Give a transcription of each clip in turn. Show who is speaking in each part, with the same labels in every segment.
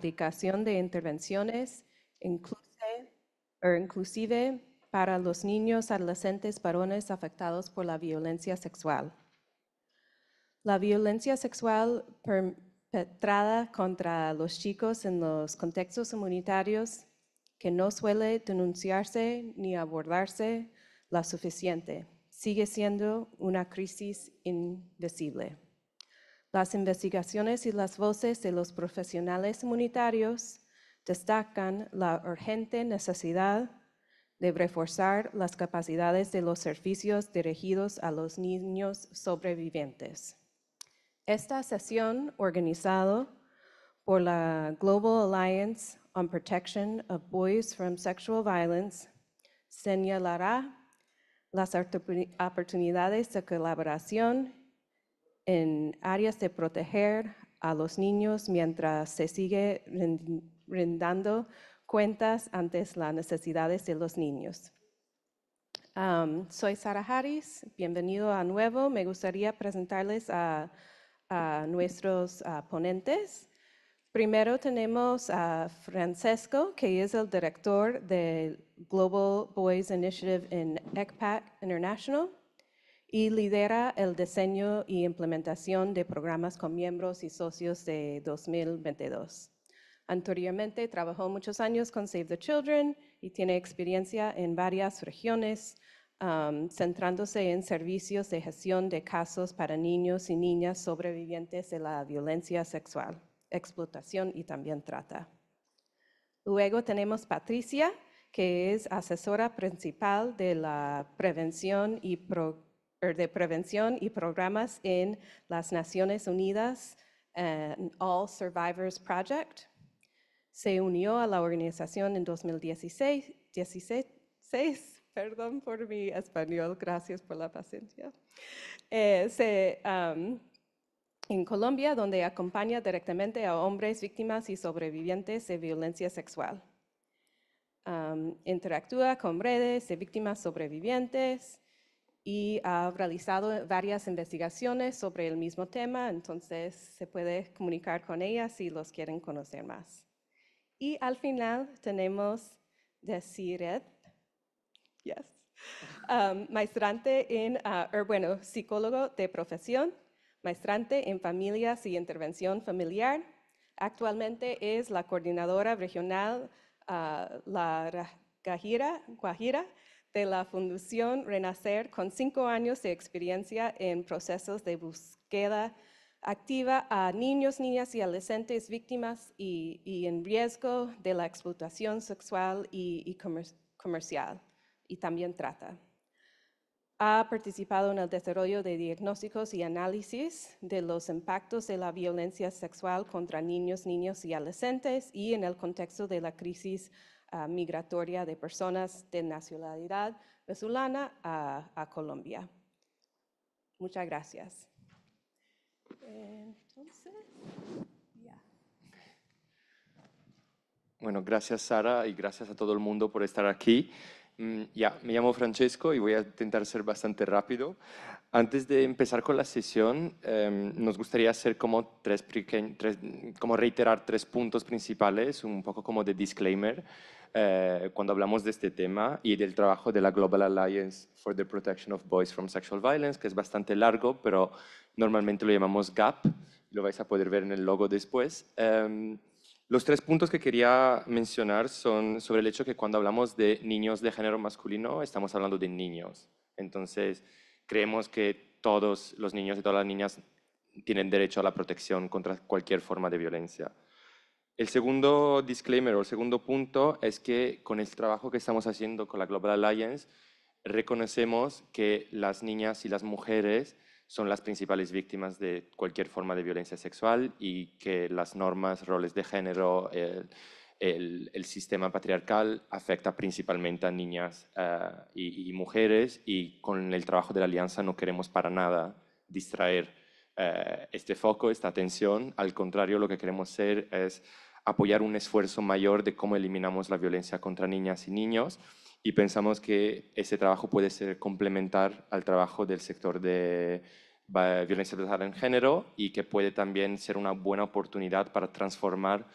Speaker 1: aplicación de intervenciones, inclusive para los niños adolescentes varones afectados por la violencia sexual. La violencia sexual perpetrada contra los chicos en los contextos comunitarios que no suele denunciarse ni abordarse la suficiente, sigue siendo una crisis indecible. Las investigaciones y las voces de los profesionales humanitarios destacan la urgente necesidad de reforzar las capacidades de los servicios dirigidos a los niños sobrevivientes. Esta sesión organizada por la Global Alliance on Protection of Boys from Sexual Violence señalará las oportunidades de colaboración en áreas de proteger a los niños mientras se sigue rindando cuentas ante las necesidades de los niños. Um, soy Sara Harris, bienvenido a nuevo. Me gustaría presentarles a, nuestros uh, ponentes. Primero tenemos a Francesco, que es el director del Global Boys Initiative en ECPAC International y lidera el diseño y implementación de programas con miembros y socios de 2022. Anteriormente trabajó muchos años con Save the Children y tiene experiencia en varias regiones, um, centrándose en servicios de gestión de casos para niños y niñas sobrevivientes de la violencia sexual, explotación y también trata. Luego tenemos Patricia, que es asesora principal de la prevención y pro Er, de prevención y programas en las Naciones Unidas, All Survivors Project. Se unió a la organización en 2016, perdón por mi español, gracias por la paciencia. Eh, se, um, en Colombia, donde acompaña directamente a hombres víctimas y sobrevivientes de violencia sexual. Um, interactúa con redes de víctimas sobrevivientes, y ha realizado varias investigaciones sobre el mismo tema, entonces se puede comunicar con ella si los quieren conocer más. Y al final tenemos de yes, um, maestrante en, uh, er, bueno, psicólogo de profesión, maestrante en familias y intervención familiar. Actualmente es la coordinadora regional uh, La Gajira, Guajira de la Fundación Renacer con cinco años de experiencia en procesos de búsqueda activa a niños, niñas y adolescentes víctimas y, en riesgo de la explotación sexual y, comercial, y también trata. Ha participado en el desarrollo de diagnósticos y análisis de los impactos de la violencia sexual contra niños, niños y adolescentes y en el contexto de la crisis Ah, migratoria de personas de nacionalidad venezolana a, Colombia. Muchas gracias.
Speaker 2: Bueno, gracias Sara y gracias a todo el mundo por estar aquí. Mm, ya, me llamo Francesco y voy a intentar ser bastante rápido. Antes de empezar con la sesión, em, nos gustaría hacer como, tres, tres como reiterar tres puntos principales, un poco como de disclaimer. Eh, cuando hablamos de este tema y del trabajo de la Global Alliance for the Protection of Boys from Sexual Violence, que es bastante largo, pero normalmente lo llamamos GAP, lo vais a poder ver en el logo después. Em, los tres puntos que quería mencionar son sobre el hecho que cuando hablamos de niños de género masculino, estamos hablando de niños. Entonces, creemos que todos los niños y todas las niñas tienen derecho a la protección contra cualquier forma de violencia. El segundo disclaimer o el segundo punto es que con el trabajo que estamos haciendo con la Global Alliance, reconocemos que las niñas y las mujeres son las principales víctimas de cualquier forma de violencia sexual y que las normas, roles de género, el, sistema patriarcal afecta principalmente a niñas eh, y, mujeres y con el trabajo de la Alianza no queremos para nada distraer eh, este foco, esta atención. Al contrario, lo que queremos hacer es apoyar un esfuerzo mayor de cómo eliminamos la violencia contra niñas y niños y pensamos que ese trabajo puede ser complementar al trabajo del sector de violencia sexual en género y que puede también ser una buena oportunidad para transformar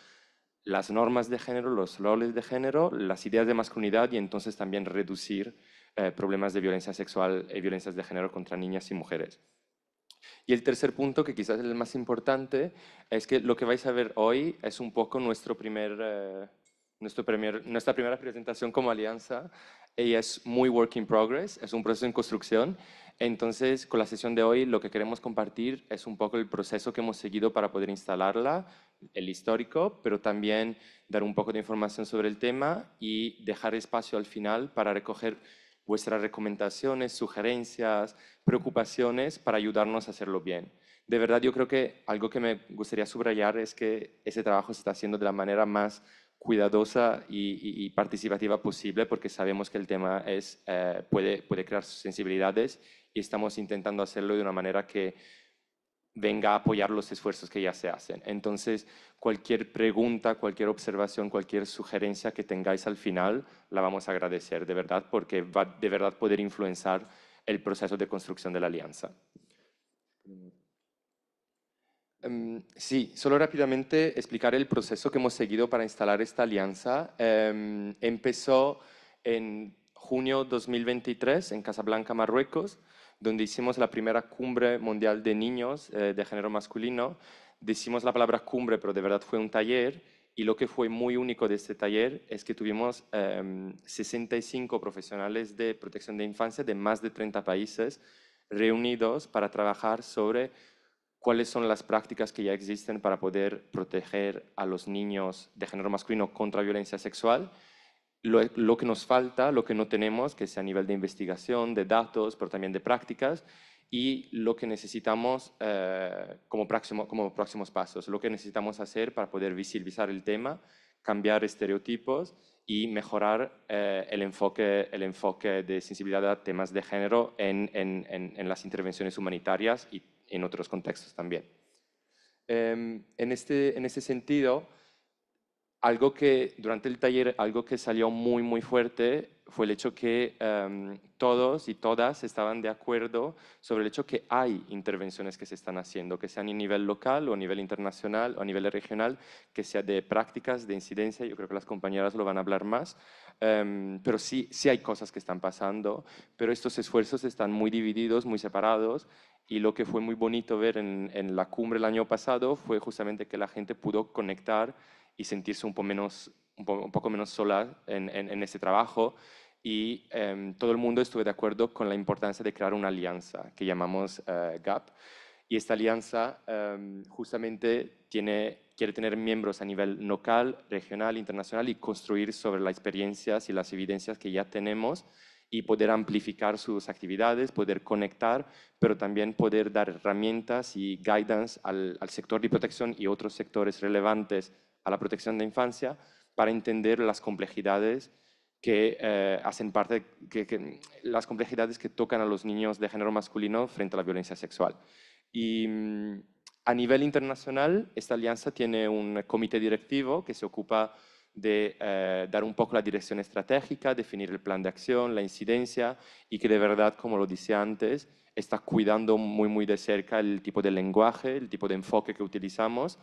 Speaker 2: las normas de género, los roles de género, las ideas de masculinidad y entonces también reducir eh, problemas de violencia sexual y violencias de género contra niñas y mujeres. Y el tercer punto, que quizás es el más importante, es que lo que vais a ver hoy es un poco nuestro primer, eh, nuestro nuestra primera presentación como alianza y es muy work in progress, es un proceso en construcción. Entonces, con la sesión de hoy lo que queremos compartir es un poco el proceso que hemos seguido para poder instalarla, el histórico, pero también dar un poco de información sobre el tema y dejar espacio al final para recoger vuestras recomendaciones, sugerencias, preocupaciones para ayudarnos a hacerlo bien. De verdad, yo creo que algo que me gustaría subrayar es que ese trabajo se está haciendo de la manera más cuidadosa y, participativa posible porque sabemos que el tema es, eh, puede, puede crear sensibilidades y estamos intentando hacerlo de una manera que venga a apoyar los esfuerzos que ya se hacen. Entonces, cualquier pregunta, cualquier observación, cualquier sugerencia que tengáis al final, la vamos a agradecer de verdad, porque va de verdad poder influenciar el proceso de construcción de la alianza. Em, sí, solo rápidamente explicar el proceso que hemos seguido para instalar esta alianza. Em, empezó en junio 2023 en Casablanca, Marruecos donde hicimos la primera cumbre mundial de niños eh, de género masculino. Decimos la palabra cumbre, pero de verdad fue un taller. Y lo que fue muy único de este taller es que tuvimos 65 em, profesionales de protección de infancia de más de 30 países reunidos para trabajar sobre cuáles son las prácticas que ya existen para poder proteger a los niños de género masculino contra violencia sexual lo, que nos falta, lo que no tenemos, que sea a nivel de investigación, de datos, pero también de prácticas, y lo que necesitamos eh, como, como próximos pasos, lo que necesitamos hacer para poder visibilizar el tema, cambiar estereotipos y mejorar eh, el, enfoque, el enfoque de sensibilidad a temas de género en, las intervenciones humanitarias y en otros contextos también. Em, en, este, en este sentido, algo que durante el taller, algo que salió muy, muy fuerte fue el hecho que em, todos y todas estaban de acuerdo sobre el hecho que hay intervenciones que se están haciendo, que sean a nivel local o a nivel internacional o a nivel regional, que sea de prácticas, de incidencia, yo creo que las compañeras lo van a hablar más, em, pero sí, sí hay cosas que están pasando, pero estos esfuerzos están muy divididos, muy separados, y lo que fue muy bonito ver en, en la cumbre el año pasado fue justamente que la gente pudo conectar y sentirse un poco menos, un poco, menos sola en, ese trabajo y em, todo el mundo estuvo de acuerdo con la importancia de crear una alianza que llamamos eh, GAP. Y esta alianza em, justamente tiene, quiere tener miembros a nivel local, regional, internacional y construir sobre las experiencias y las evidencias que ya tenemos y poder amplificar sus actividades, poder conectar, pero también poder dar herramientas y guidance al, al sector de protección y otros sectores relevantes a la protección de infancia para entender las complejidades que eh, hacen parte, las complejidades que tocan a los niños de género masculino frente a la violencia sexual. Y mm, a nivel internacional, esta alianza tiene un comité directivo que se ocupa de eh, dar un poco la dirección estratégica, definir el plan de acción, la incidencia y que de verdad, como lo decía antes, está cuidando muy, muy de cerca el tipo de lenguaje, el tipo de enfoque que utilizamos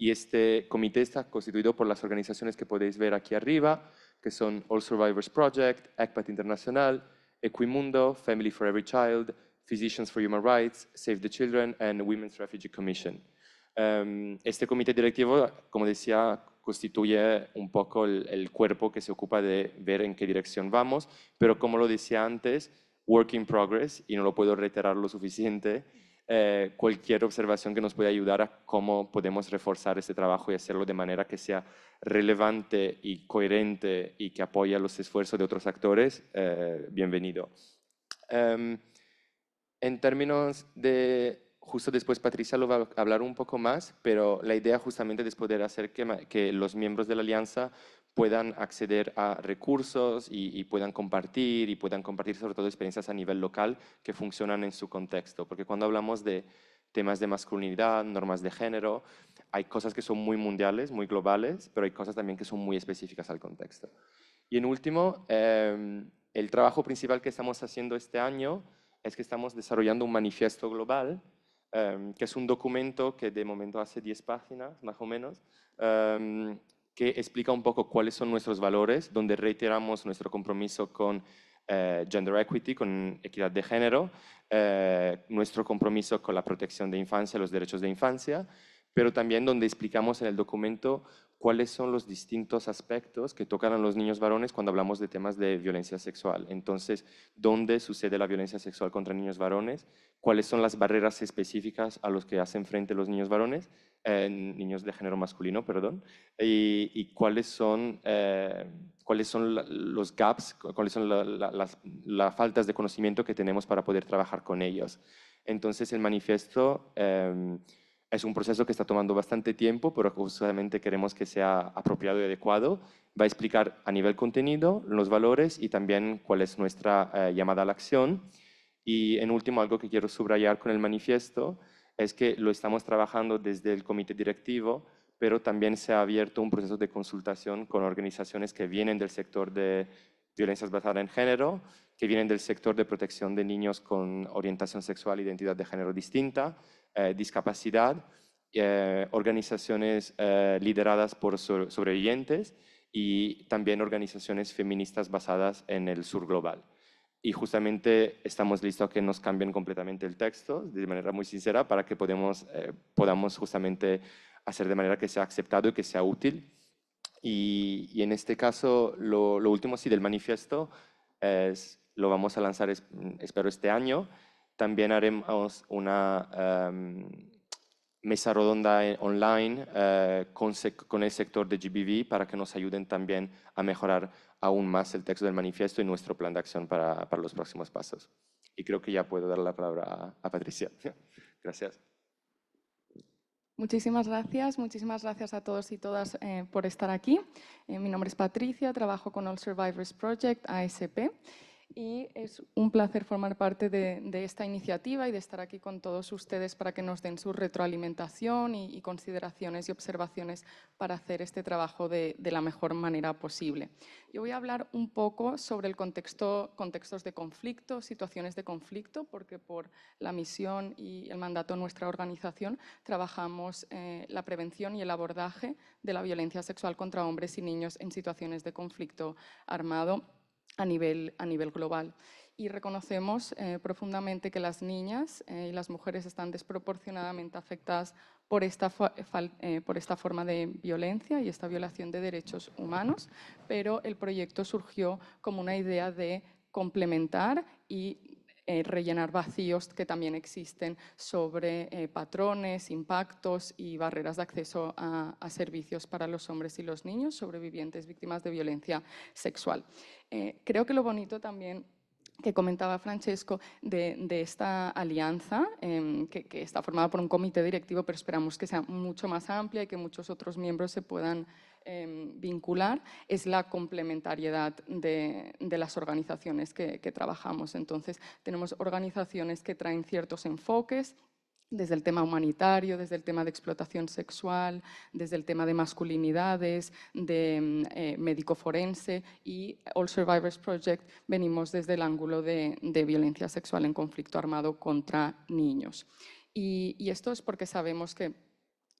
Speaker 2: y este comité está constituido por las organizaciones que podéis ver aquí arriba, que son All Survivors Project, ECPAT Internacional, Equimundo, Family for Every Child, Physicians for Human Rights, Save the Children and Women's Refugee Commission. Em, este comité directivo, como decía, constituye un poco el, el cuerpo que se ocupa de ver en qué dirección vamos, pero como lo decía antes, work in progress, y no lo puedo reiterar lo suficiente, eh, cualquier observación que nos pueda ayudar a cómo podemos reforzar este trabajo y hacerlo de manera que sea relevante y coherente y que apoye los esfuerzos de otros actores, eh, bienvenido. Em, en términos de justo después Patricia lo va a hablar un poco más, pero la idea justamente es poder hacer que, que, los miembros de la alianza puedan acceder a recursos y, puedan compartir y puedan compartir sobre todo experiencias a nivel local que funcionan en su contexto. Porque cuando hablamos de temas de masculinidad, normas de género, hay cosas que son muy mundiales, muy globales, pero hay cosas también que son muy específicas al contexto. Y en último, em, el trabajo principal que estamos haciendo este año es que estamos desarrollando un manifiesto global, em, que es un documento que de momento hace 10 páginas, más o menos, em, que explica un poco cuáles son nuestros valores, donde reiteramos nuestro compromiso con eh, gender equity, con equidad de género, eh, nuestro compromiso con la protección de infancia, los derechos de infancia, pero también donde explicamos en el documento cuáles son los distintos aspectos que tocan a los niños varones cuando hablamos de temas de violencia sexual. Entonces, ¿dónde sucede la violencia sexual contra niños varones? ¿Cuáles son las barreras específicas a los que hacen frente los niños varones? Eh, niños de género masculino, perdón. ¿Y, cuáles son, eh, cuáles son los gaps, cuáles son las, faltas de conocimiento que tenemos para poder trabajar con ellos? Entonces, el manifiesto... Em, es un proceso que está tomando bastante tiempo, pero justamente queremos que sea apropiado y adecuado. Va a explicar a nivel contenido los valores y también cuál es nuestra eh, llamada a la acción. Y en último, algo que quiero subrayar con el manifiesto es que lo estamos trabajando desde el comité directivo, pero también se ha abierto un proceso de consultación con organizaciones que vienen del sector de violencias basadas en género, que vienen del sector de protección de niños con orientación sexual e identidad de género distinta, eh, discapacidad, eh, organizaciones eh, lideradas por sobrevivientes y también organizaciones feministas basadas en el sur global. Y justamente estamos listos a que nos cambien completamente el texto, de manera muy sincera, para que podamos justamente hacer de manera que sea aceptado y que sea útil. Y, en este caso, lo, lo último sí del manifiesto es, lo vamos a lanzar, mm, espero, este año. También haremos una em, mesa redonda online eh, con, el sector de GBV para que nos ayuden también a mejorar aún más el texto del manifiesto y nuestro plan de acción para, los próximos pasos. Y creo que ya puedo dar la palabra a, Patricia. Gracias.
Speaker 3: Muchísimas gracias, muchísimas gracias a todos y todas eh, por estar aquí. Eh, mi nombre es Patricia, trabajo con All Survivors Project, ASP y es un placer formar parte de, esta iniciativa y de estar aquí con todos ustedes para que nos den su retroalimentación y, consideraciones y observaciones para hacer este trabajo de, la mejor manera posible. Yo voy a hablar un poco sobre el contexto, contextos de conflicto, situaciones de conflicto, porque por la misión y el mandato de nuestra organización trabajamos eh, la prevención y el abordaje de la violencia sexual contra hombres y niños en situaciones de conflicto armado a nivel, a nivel global. Y reconocemos eh, profundamente que las niñas eh, y las mujeres están desproporcionadamente afectadas por esta, eh, por esta forma de violencia y esta violación de derechos humanos, pero el proyecto surgió como una idea de complementar y eh, rellenar vacíos que también existen sobre eh, patrones, impactos y barreras de acceso a, servicios para los hombres y los niños sobrevivientes víctimas de violencia sexual. Eh, creo que lo bonito también que comentaba Francesco de, esta alianza, em, que, está formada por un comité directivo, pero esperamos que sea mucho más amplia y que muchos otros miembros se puedan Em, vincular es la complementariedad de, las organizaciones que, trabajamos. Entonces, tenemos organizaciones que traen ciertos enfoques desde el tema humanitario, desde el tema de explotación sexual, desde el tema de masculinidades, de em, eh, médico forense y All Survivors Project venimos desde el ángulo de, violencia sexual en conflicto armado contra niños. y esto es porque sabemos que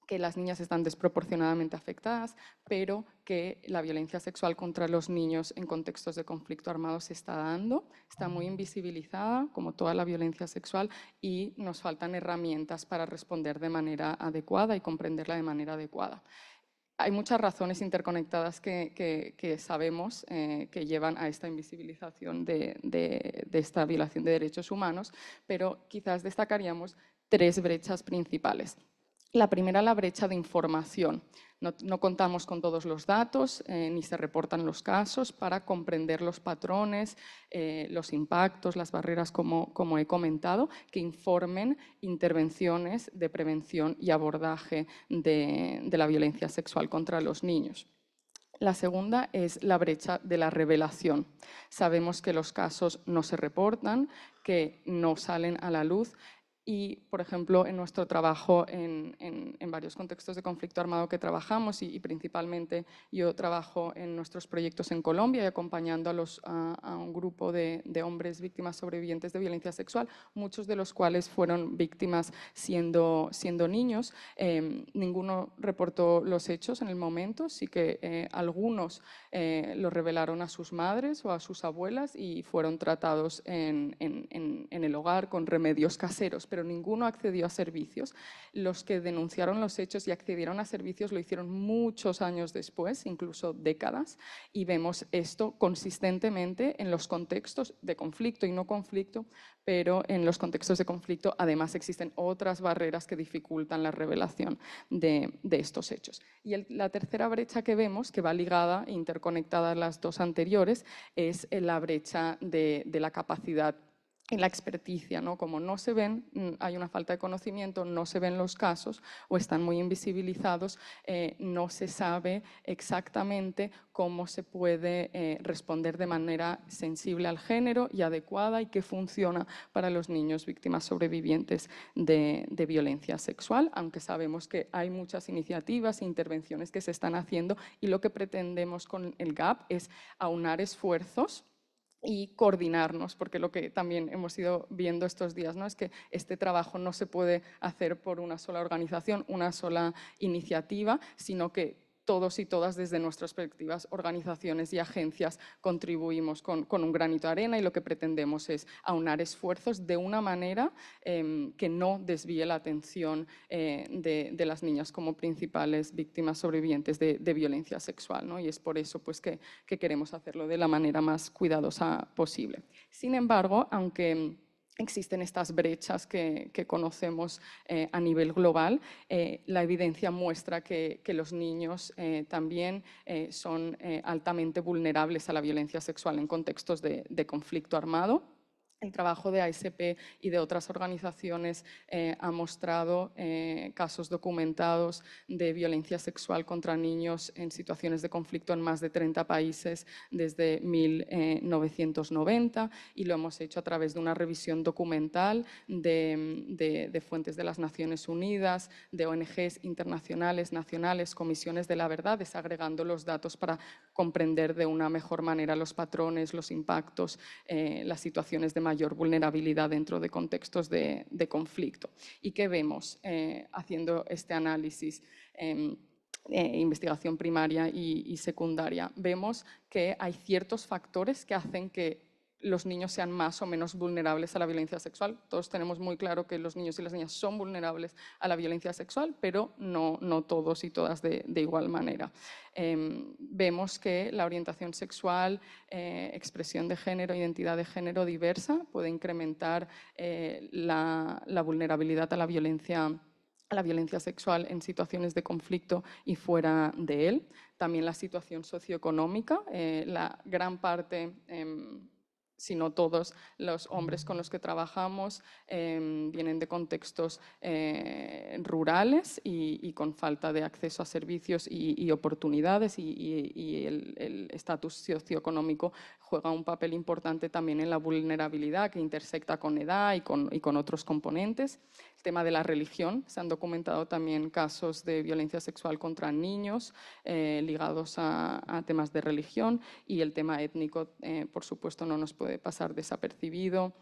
Speaker 3: que las niñas están desproporcionadamente afectadas, pero que la violencia sexual contra los niños en contextos de conflicto armado se está dando, está muy invisibilizada, como toda la violencia sexual, y nos faltan herramientas para responder de manera adecuada y comprenderla de manera adecuada hay muchas razones interconectadas que, sabemos eh, que llevan a esta invisibilización de, esta violación de derechos humanos, pero quizás destacaríamos tres brechas principales. La primera, la brecha de información. No, contamos con todos los datos, eh, ni se reportan los casos para comprender los patrones, eh, los impactos, las barreras, como, he comentado, que informen intervenciones de prevención y abordaje de, de la violencia sexual contra los niños. La segunda es la brecha de la revelación. Sabemos que los casos no se reportan, que no salen a la luz y, por ejemplo, en nuestro trabajo en, varios contextos de conflicto armado que trabajamos y, principalmente yo trabajo en nuestros proyectos en Colombia y acompañando a, a, un grupo de, hombres víctimas sobrevivientes de violencia sexual, muchos de los cuales fueron víctimas siendo, siendo niños. Eh, ninguno reportó los hechos en el momento, sí que eh, algunos eh, lo revelaron a sus madres o a sus abuelas y fueron tratados en, en el hogar con remedios caseros, pero ninguno accedió a servicios. Los que denunciaron los hechos y accedieron a servicios lo hicieron muchos años después, incluso décadas, y vemos esto consistentemente en los contextos de conflicto y no conflicto, pero en los contextos de conflicto además existen otras barreras que dificultan la revelación de, estos hechos. Y la tercera brecha que vemos, que va ligada, e interconectada a las dos anteriores, es la brecha de, de la capacidad la experticia, ¿no? Como no se ven, mm, hay una falta de conocimiento, no se ven los casos o están muy invisibilizados, eh, no se sabe exactamente cómo se puede eh, responder de manera sensible al género y adecuada y que funciona para los niños víctimas sobrevivientes de violencia sexual, aunque sabemos que hay muchas iniciativas e intervenciones que se están haciendo y lo que pretendemos con el GAP es aunar esfuerzos y coordinarnos, porque lo que también hemos ido viendo estos días ¿no? es que este trabajo no se puede hacer por una sola organización, una sola iniciativa, sino que todos y todas desde nuestras perspectivas, organizaciones y agencias contribuimos con, un granito de arena y lo que pretendemos es aunar esfuerzos de una manera em, que no desvíe la atención eh, de, las niñas como principales víctimas sobrevivientes de, violencia sexual. ¿no? Y es por eso pues, que, que queremos hacerlo de la manera más cuidadosa posible. Sin embargo, aunque existen estas brechas que, conocemos eh, a nivel global. Eh, la evidencia muestra que, los niños eh, también son altamente vulnerables a la violencia sexual en contextos de conflicto armado. El trabajo de ASP y de otras organizaciones eh, ha mostrado eh, casos documentados de violencia sexual contra niños en situaciones de conflicto en más de 30 países desde 1990 eh, y lo hemos hecho a través de una revisión documental de, fuentes de las Naciones Unidas, de ONGs internacionales, nacionales, comisiones de la verdad, desagregando los datos para comprender de una mejor manera los patrones, los impactos, las situaciones de mayor vulnerabilidad dentro de contextos de, conflicto. ¿Y qué vemos eh, haciendo este análisis? Eh, investigación primaria y, secundaria, vemos que hay ciertos factores que hacen que los niños sean más o menos vulnerables a la violencia sexual. Todos tenemos muy claro que los niños y las niñas son vulnerables a la violencia sexual, pero no, todos y todas de, igual manera. Em, vemos que la orientación sexual, eh, expresión de género, identidad de género diversa puede incrementar eh, la, la, vulnerabilidad a la violencia a la violencia sexual en situaciones de conflicto y fuera de él. También la situación socioeconómica, eh, la gran parte em, sino todos los hombres mm. con los que trabajamos em, vienen de contextos eh, rurales y, con falta de acceso a servicios y, oportunidades y, el estatus socioeconómico juega un papel importante también en la vulnerabilidad que intersecta con edad y con otros componentes el tema de la religión. Se han documentado también casos de violencia sexual contra niños eh, ligados a, temas de religión y el tema étnico, eh, por supuesto, no nos puede pasar desapercibido.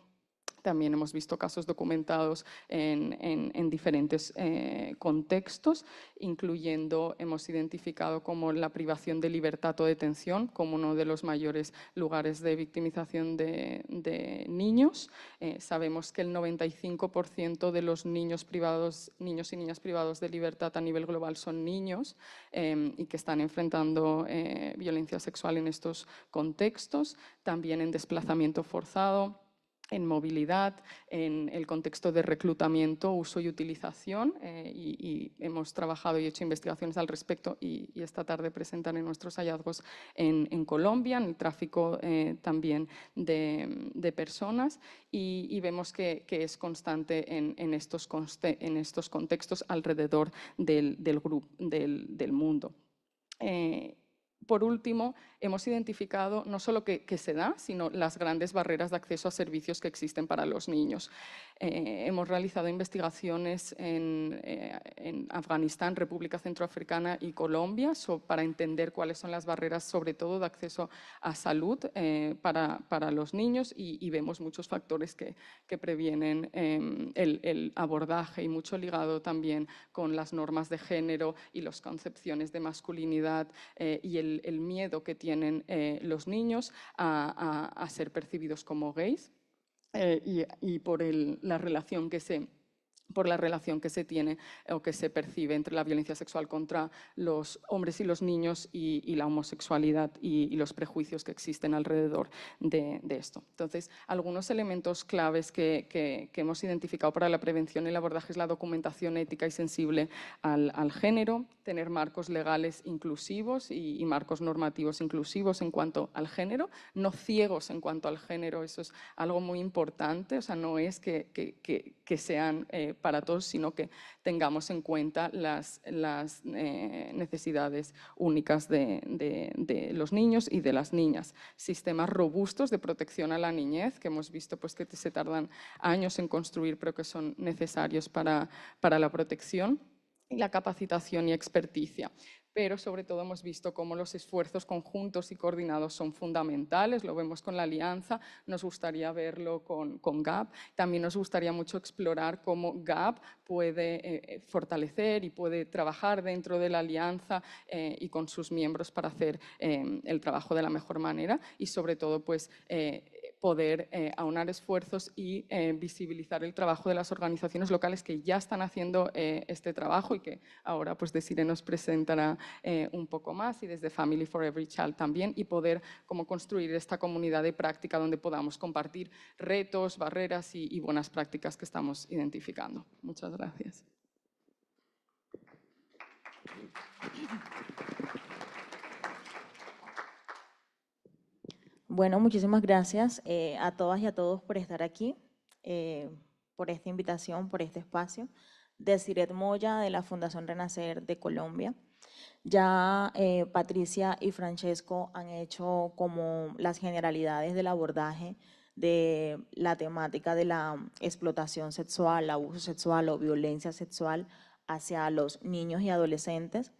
Speaker 3: También hemos visto casos documentados en, diferentes eh, contextos, incluyendo, hemos identificado como la privación de libertad o detención como uno de los mayores lugares de victimización de, niños. Eh, sabemos que el 95% de los niños privados, niños y niñas privados de libertad a nivel global son niños em, y que están enfrentando eh, violencia sexual en estos contextos, también en desplazamiento forzado, en movilidad, en el contexto de reclutamiento, uso y utilización, eh, y, hemos trabajado y hecho investigaciones al respecto y, esta tarde presentaré nuestros hallazgos en, Colombia, en el tráfico eh, también de, personas, y, vemos que, es constante en, estos, en estos, contextos alrededor del, grupo, del, mundo. Eh, por último, hemos identificado no solo qué se da, sino las grandes barreras de acceso a servicios que existen para los niños. Eh, hemos realizado investigaciones eh, en, Afganistán, República Centroafricana y Colombia para entender cuáles son las barreras, sobre todo de acceso a salud eh, para, para, los niños y, vemos muchos factores que, que previenen em, el, abordaje y mucho ligado también con las normas de género y las concepciones de masculinidad y el, el, miedo que tiene tienen eh, los niños a, ser percibidos como gays eh, y, por la relación que se por la relación que se tiene o que se percibe entre la violencia sexual contra los hombres y los niños y, la homosexualidad y, los prejuicios que existen alrededor de, esto. Entonces, algunos elementos claves que, que, hemos identificado para la prevención y el abordaje es la documentación ética y sensible al, género, tener marcos legales inclusivos y, marcos normativos inclusivos en cuanto al género, no ciegos en cuanto al género, eso es algo muy importante, o sea, no es que, que sean... Eh, para todos, sino que tengamos en cuenta las, las eh, necesidades únicas de, los niños y de las niñas. Sistemas robustos de protección a la niñez, que hemos visto pues, que se tardan años en construir, pero que son necesarios para, para la protección y la capacitación y experticia pero sobre todo hemos visto cómo los esfuerzos conjuntos y coordinados son fundamentales, lo vemos con la alianza, nos gustaría verlo con, GAP, también nos gustaría mucho explorar cómo GAP puede eh, eh, fortalecer y puede trabajar dentro de la alianza eh, y con sus miembros para hacer el trabajo de la mejor manera y sobre todo pues poder eh, aunar esfuerzos y eh, visibilizar el trabajo de las organizaciones locales que ya están haciendo eh, este trabajo y que ahora pues Desire nos presentará un poco más y desde Family for Every Child también y poder como construir esta comunidad de práctica donde podamos compartir retos, barreras y buenas prácticas que estamos identificando. Muchas gracias.
Speaker 4: Bueno, muchísimas gracias eh, a todas y a todos por estar aquí, eh, por esta invitación, por este espacio. De Siret Moya, de la Fundación Renacer de Colombia. Ya eh, Patricia y Francesco han hecho como las generalidades del abordaje de la temática de la um, explotación sexual, abuso sexual o violencia sexual hacia los niños y adolescentes.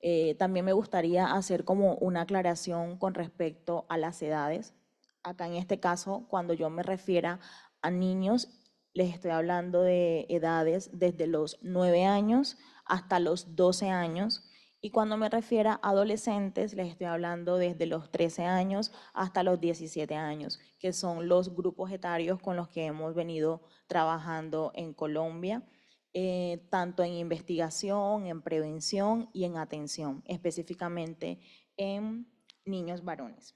Speaker 4: Eh, también me gustaría hacer como una aclaración con respecto a las edades. Acá en este caso, cuando yo me refiera a niños, les estoy hablando de edades desde los 9 años hasta los 12 años. Y cuando me refiera a adolescentes, les estoy hablando desde los 13 años hasta los 17 años, que son los grupos etarios con los que hemos venido trabajando en Colombia. Eh, tanto en investigación, en prevención y en atención, específicamente en niños varones.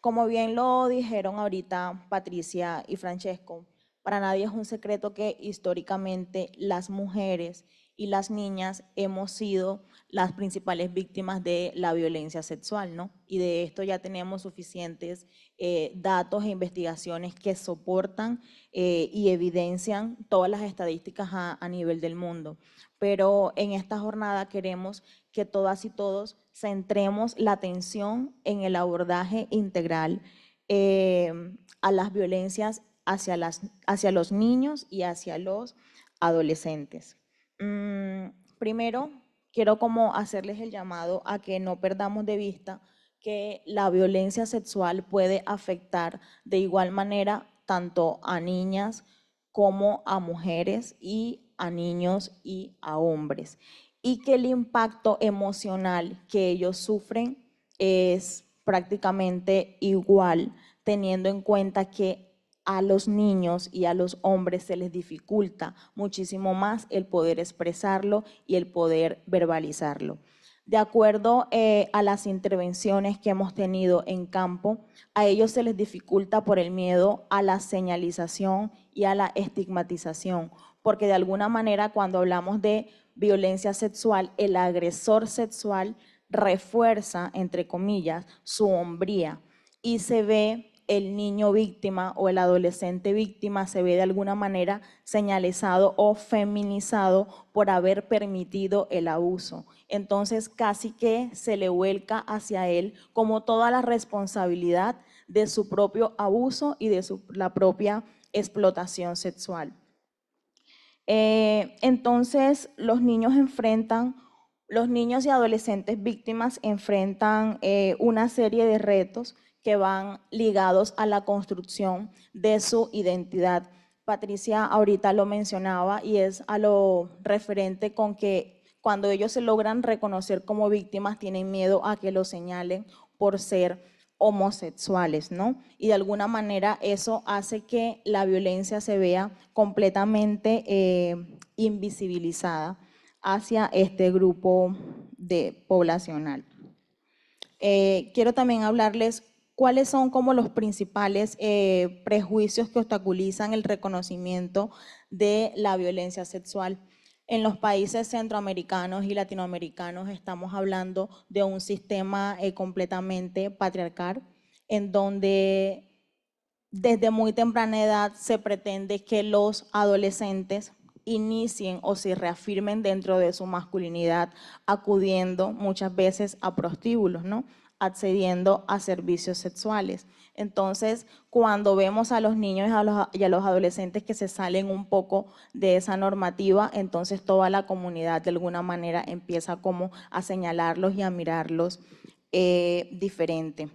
Speaker 4: Como bien lo dijeron ahorita Patricia y Francesco, para nadie es un secreto que históricamente las mujeres y las niñas hemos sido las principales víctimas de la violencia sexual, ¿no? Y de esto ya tenemos suficientes eh, datos e investigaciones que soportan eh, y evidencian todas las estadísticas a, nivel del mundo. Pero en esta jornada queremos que todas y todos centremos la atención en el abordaje integral eh, a las violencias hacia, hacia los niños y hacia los adolescentes. Mm, primero, quiero como hacerles el llamado a que no perdamos de vista que la violencia sexual puede afectar de igual manera tanto a niñas como a mujeres y a niños y a hombres. Y que el impacto emocional que ellos sufren es prácticamente igual, teniendo en cuenta que a los niños y a los hombres se les dificulta muchísimo más el poder expresarlo y el poder verbalizarlo. De acuerdo eh, a las intervenciones que hemos tenido en campo, a ellos se les dificulta por el miedo a la señalización y a la estigmatización, porque de alguna manera cuando hablamos de violencia sexual, el agresor sexual refuerza, entre comillas, su hombría y se ve el niño víctima o el adolescente víctima se ve de alguna manera señalizado o feminizado por haber permitido el abuso. Entonces casi que se le vuelca hacia él como toda la responsabilidad de su propio abuso y de la propia explotación sexual. Eh, entonces los niños enfrentan los niños y adolescentes víctimas enfrentan eh, una serie de retos que van ligados a la construcción de su identidad. Patricia ahorita lo mencionaba y es a lo referente con que cuando ellos se logran reconocer como víctimas tienen miedo a que lo señalen por ser homosexuales, ¿no? Y de alguna manera eso hace que la violencia se vea completamente eh, invisibilizada hacia este grupo de poblacional. Eh, quiero también hablarles ¿cuáles son como los principales eh, prejuicios que obstaculizan el reconocimiento de la violencia sexual? En los países centroamericanos y latinoamericanos estamos hablando de un sistema eh, completamente patriarcal, en donde desde muy temprana edad se pretende que los adolescentes inicien o se reafirmen dentro de su masculinidad acudiendo muchas veces a prostíbulos, ¿no? accediendo a servicios sexuales. Entonces, cuando vemos a los niños y a los, adolescentes que se salen un poco de esa normativa, entonces toda la comunidad de alguna manera empieza como a señalarlos y a mirarlos eh, diferente.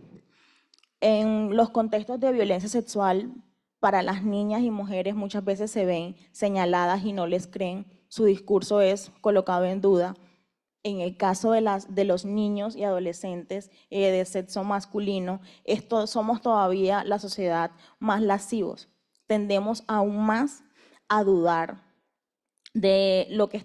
Speaker 4: En los contextos de violencia sexual, para las niñas y mujeres muchas veces se ven señaladas y no les creen, su discurso es colocado en duda en el caso de, los niños y adolescentes eh, de sexo masculino, somos todavía la sociedad más lascivos. Tendemos aún más a dudar de lo, que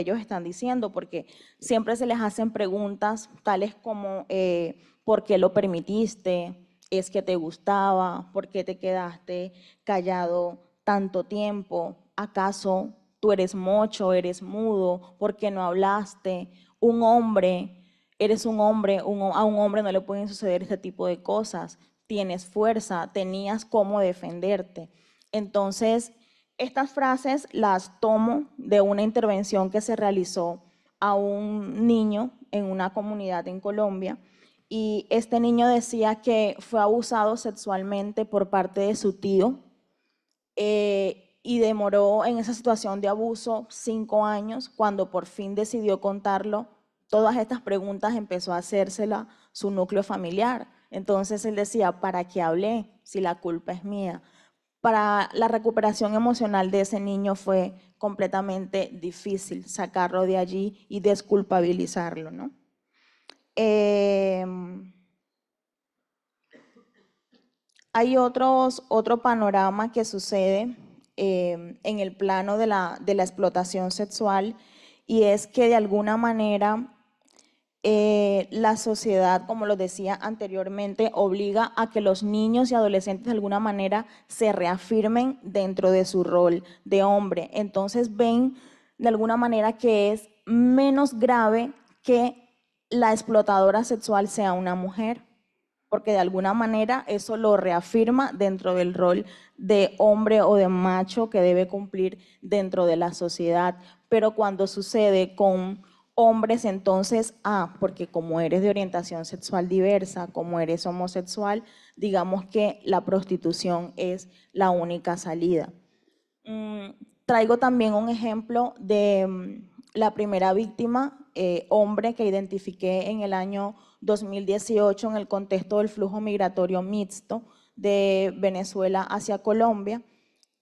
Speaker 4: ellos están diciendo, porque siempre se les hacen preguntas tales como eh, ¿por qué lo permitiste? ¿Es que te gustaba? ¿Por qué te quedaste callado tanto tiempo? ¿Acaso tú eres mocho, eres mudo, porque no hablaste, un hombre, eres un hombre, a un hombre no le pueden suceder este tipo de cosas, tienes fuerza, tenías cómo defenderte. Entonces, estas frases las tomo de una intervención que se realizó a un niño en una comunidad en Colombia y este niño decía que fue abusado sexualmente por parte de su tío eh, y demoró en esa situación de abuso cinco años. Cuando por fin decidió contarlo, todas estas preguntas empezó a hacérsela su núcleo familiar. Entonces él decía, ¿para qué hablé si la culpa es mía? Para la recuperación emocional de ese niño fue completamente difícil sacarlo de allí y desculpabilizarlo, ¿no? Em, hay otros, otro panorama que sucede Em, en el plano de la, de la, explotación sexual y es que de alguna manera eh, la sociedad, como lo decía anteriormente, obliga a que los niños y adolescentes de alguna manera se reafirmen dentro de su rol de hombre. Entonces ven de alguna manera que es menos grave que la explotadora sexual sea una mujer porque de alguna manera eso lo reafirma dentro del rol de hombre o de macho que debe cumplir dentro de la sociedad. Pero cuando sucede con hombres, entonces, ah, porque como eres de orientación sexual diversa, como eres homosexual, digamos que la prostitución es la única salida. Mm, traigo también un ejemplo de mm, la primera víctima, eh, hombre, que identifiqué en el año 2018 en el contexto del flujo migratorio mixto de Venezuela hacia Colombia.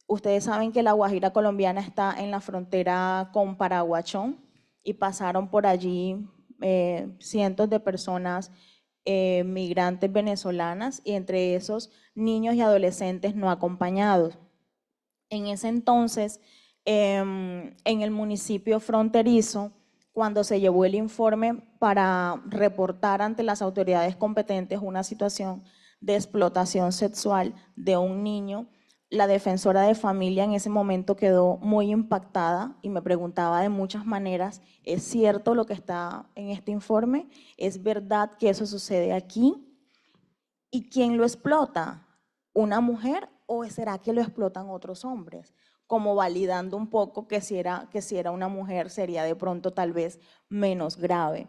Speaker 4: Ustedes saben que la Guajira colombiana está en la frontera con Paraguachón y pasaron por allí eh, cientos de personas eh, migrantes venezolanas y entre esos niños y adolescentes no acompañados. En ese entonces, em, en el municipio fronterizo, cuando se llevó el informe para reportar ante las autoridades competentes una situación de explotación sexual de un niño, la defensora de familia en ese momento quedó muy impactada y me preguntaba de muchas maneras, ¿es cierto lo que está en este informe? ¿Es verdad que eso sucede aquí? ¿Y quién lo explota? ¿Una mujer o será que lo explotan otros hombres? como validando un poco que si era, que si era una mujer sería de pronto tal vez menos grave.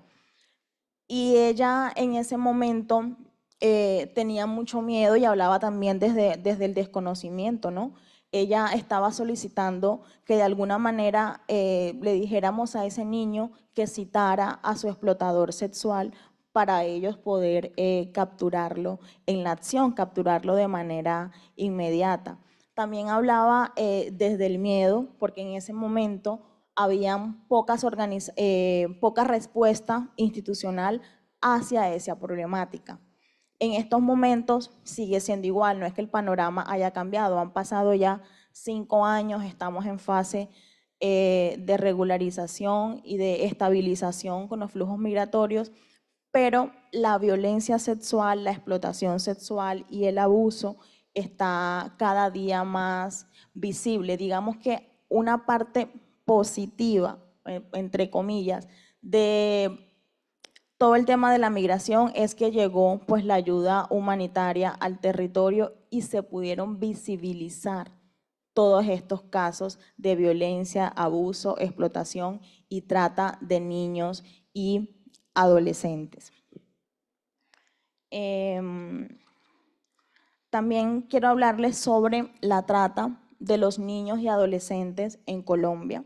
Speaker 4: Y ella en ese momento eh, tenía mucho miedo y hablaba también desde, el desconocimiento, ¿no? Ella estaba solicitando que de alguna manera eh, le dijéramos a ese niño que citara a su explotador sexual para ellos poder eh, capturarlo en la acción, capturarlo de manera inmediata. También hablaba eh, desde el miedo, porque en ese momento había pocas, eh, poca respuesta institucional hacia esa problemática. En estos momentos sigue siendo igual, no es que el panorama haya cambiado, han pasado ya cinco años, estamos en fase eh, de regularización y de estabilización con los flujos migratorios, pero la violencia sexual, la explotación sexual y el abuso está cada día más visible. Digamos que una parte positiva, eh, entre comillas, de todo el tema de la migración es que llegó pues la ayuda humanitaria al territorio y se pudieron visibilizar todos estos casos de violencia, abuso, explotación y trata de niños y adolescentes. Em, también quiero hablarles sobre la trata de los niños y adolescentes en Colombia.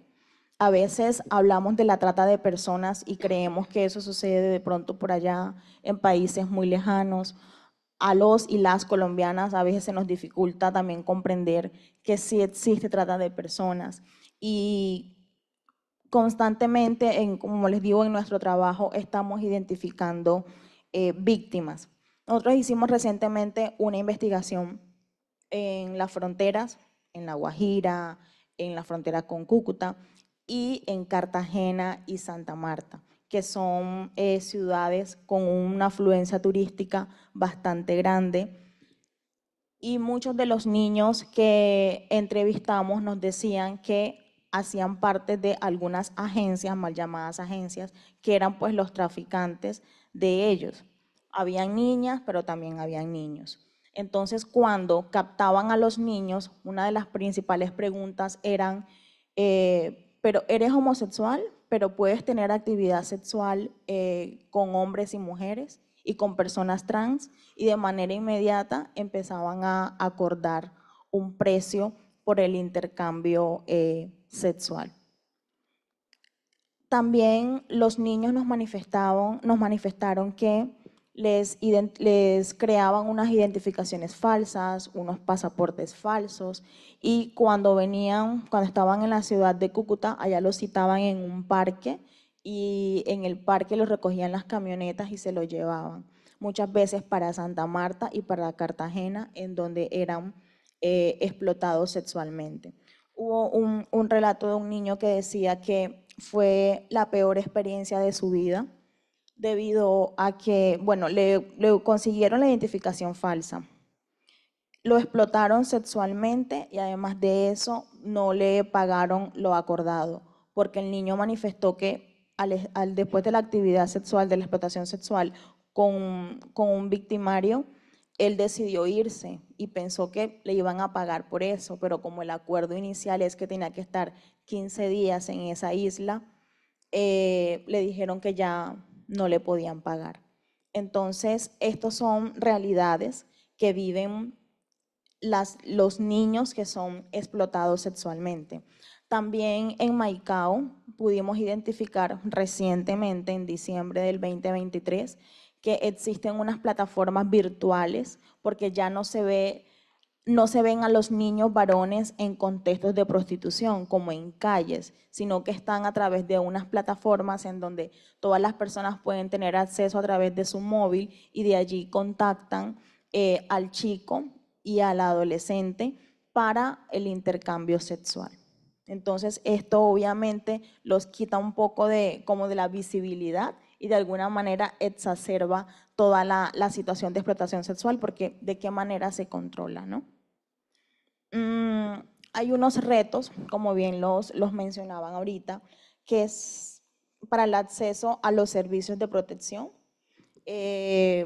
Speaker 4: A veces hablamos de la trata de personas y creemos que eso sucede de pronto por allá, en países muy lejanos. A los y las colombianas a veces se nos dificulta también comprender que sí existe trata de personas. Y constantemente, como les digo, en nuestro trabajo estamos identificando eh, víctimas. Nosotros hicimos recientemente una investigación en las fronteras, en La Guajira, en la frontera con Cúcuta y en Cartagena y Santa Marta, que son eh, ciudades con una afluencia turística bastante grande. Y muchos de los niños que entrevistamos nos decían que hacían parte de algunas agencias, mal llamadas agencias, que eran pues los traficantes de ellos. Habían niñas, pero también habían niños. Entonces, cuando captaban a los niños, una de las principales preguntas eran, eh, pero eres homosexual, pero puedes tener actividad sexual eh, con hombres y mujeres y con personas trans, y de manera inmediata empezaban a acordar un precio por el intercambio eh, sexual. También los niños nos nos manifestaron que les, creaban unas identificaciones falsas, unos pasaportes falsos, y cuando venían, cuando estaban en la ciudad de Cúcuta, allá los citaban en un parque y en el parque los recogían las camionetas y se los llevaban. Muchas veces para Santa Marta y para Cartagena, en donde eran eh, explotados sexualmente. Hubo un relato de un niño que decía que fue la peor experiencia de su vida debido a que, bueno, le, consiguieron la identificación falsa. Lo explotaron sexualmente y además de eso no le pagaron lo acordado, porque el niño manifestó que después de la actividad sexual, de la explotación sexual con, un victimario, él decidió irse y pensó que le iban a pagar por eso, pero como el acuerdo inicial es que tenía que estar 15 días en esa isla, eh, le dijeron que ya no le podían pagar. Entonces, estas son realidades que viven las, los niños que son explotados sexualmente. También en Maicao pudimos identificar recientemente, en diciembre del 2023, que existen unas plataformas virtuales, porque ya no se ve no se ven a los niños varones en contextos de prostitución, como en calles, sino que están a través de unas plataformas en donde todas las personas pueden tener acceso a través de su móvil y de allí contactan eh, al chico y al adolescente para el intercambio sexual. Entonces, esto obviamente los quita un poco de, como de la visibilidad y de alguna manera exacerba toda la, la situación de explotación sexual, porque de qué manera se controla, ¿no? Mm, hay unos retos, como bien los, mencionaban ahorita, que es para el acceso a los servicios de protección. Eh,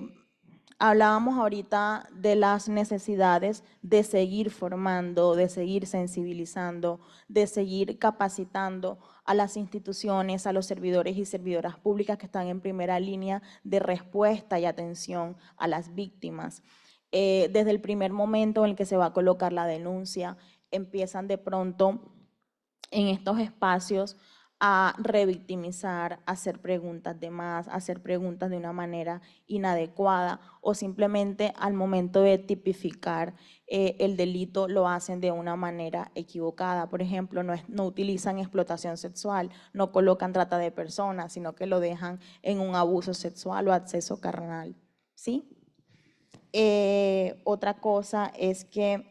Speaker 4: hablábamos ahorita de las necesidades de seguir formando, de seguir sensibilizando, de seguir capacitando a las instituciones, a los servidores y servidoras públicas que están en primera línea de respuesta y atención a las víctimas. Eh, desde el primer momento en el que se va a colocar la denuncia, empiezan de pronto en estos espacios a revictimizar, a hacer preguntas de más, a hacer preguntas de una manera inadecuada o simplemente al momento de tipificar eh, el delito lo hacen de una manera equivocada. Por ejemplo, no, no utilizan explotación sexual, no colocan trata de personas, sino que lo dejan en un abuso sexual o acceso carnal. ¿Sí? Eh, otra cosa es que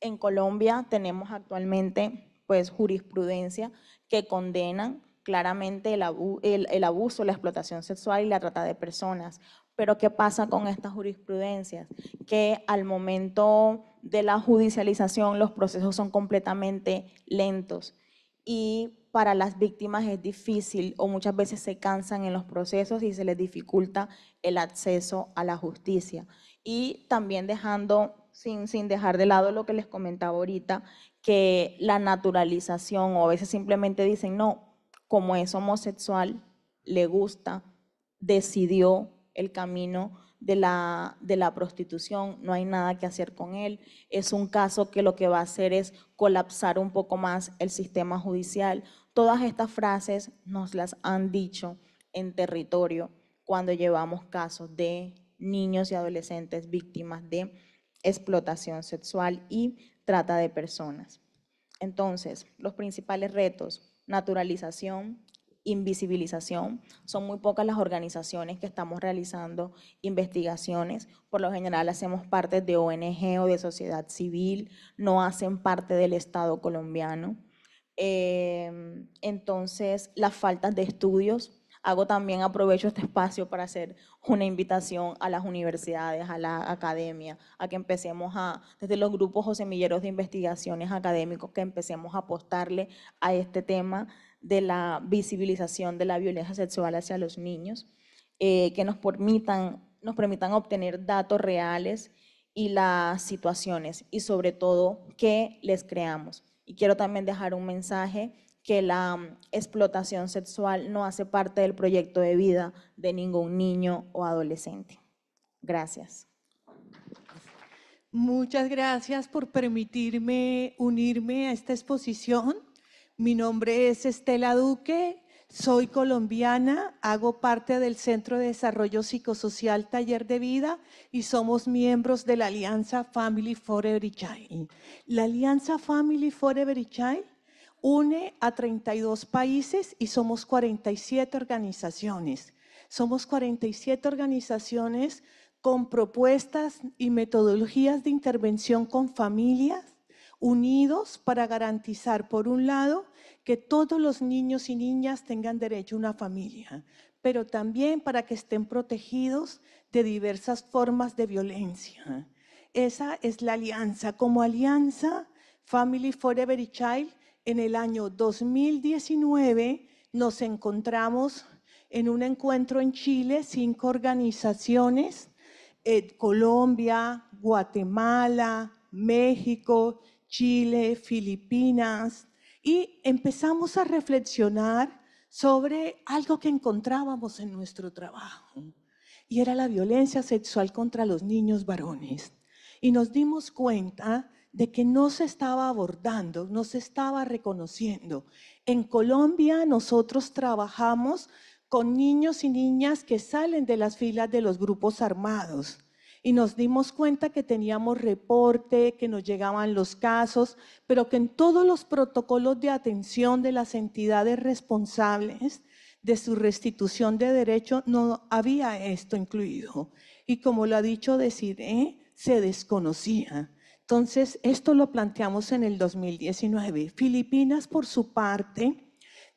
Speaker 4: en Colombia tenemos actualmente pues jurisprudencia que condenan claramente el, el, abuso, la explotación sexual y la trata de personas. Pero ¿qué pasa con estas jurisprudencias? Que al momento de la judicialización los procesos son completamente lentos y para las víctimas es difícil o muchas veces se cansan en los procesos y se les dificulta el acceso a la justicia y también dejando, sin, sin dejar de lado lo que les comentaba ahorita, que la naturalización o a veces simplemente dicen, no, como es homosexual, le gusta, decidió el camino de la, de la prostitución, no hay nada que hacer con él. Es un caso que lo que va a hacer es colapsar un poco más el sistema judicial. Todas estas frases nos las han dicho en territorio cuando llevamos casos de niños y adolescentes víctimas de explotación sexual y trata de personas. Entonces, los principales retos, naturalización, invisibilización. Son muy pocas las organizaciones que estamos realizando investigaciones. Por lo general hacemos parte de ONG o de sociedad civil, no hacen parte del Estado colombiano. Eh, entonces, las faltas de estudios hago también, aprovecho este espacio para hacer una invitación a las universidades, a la academia, a que empecemos a, desde los grupos o semilleros de investigaciones académicos, que empecemos a apostarle a este tema de la visibilización de la violencia sexual hacia los niños, eh, que nos permitan, nos permitan obtener datos reales y las situaciones, y sobre todo, que les creamos. Y quiero también dejar un mensaje que la mm, explotación sexual no hace parte del proyecto de vida de ningún niño o adolescente. Gracias.
Speaker 5: Muchas gracias por permitirme unirme a esta exposición. Mi nombre es Estela Duque, soy colombiana, hago parte del Centro de Desarrollo Psicosocial Taller de Vida y somos miembros de la Alianza Family Forever Child. La Alianza Family Forever Child une a 32 países y somos 47 organizaciones. Somos 47 organizaciones con propuestas y metodologías de intervención con familias, unidos para garantizar, por un lado, que todos los niños y niñas tengan derecho a una familia, pero también para que estén protegidos de diversas formas de violencia. Esa es la alianza. Como alianza, Family Forever y Child en el año 2019 nos encontramos en un encuentro en Chile, cinco organizaciones, eh, Colombia, Guatemala, México, Chile, Filipinas, y empezamos a reflexionar sobre algo que encontrábamos en nuestro trabajo, y era la violencia sexual contra los niños varones. Y nos dimos cuenta de que no se estaba abordando, no se estaba reconociendo. En Colombia nosotros trabajamos con niños y niñas que salen de las filas de los grupos armados y nos dimos cuenta que teníamos reporte, que nos llegaban los casos, pero que en todos los protocolos de atención de las entidades responsables de su restitución de derecho no había esto incluido. Y como lo ha dicho decir, se desconocía. Entonces, esto lo planteamos en el 2019. Filipinas, por su parte,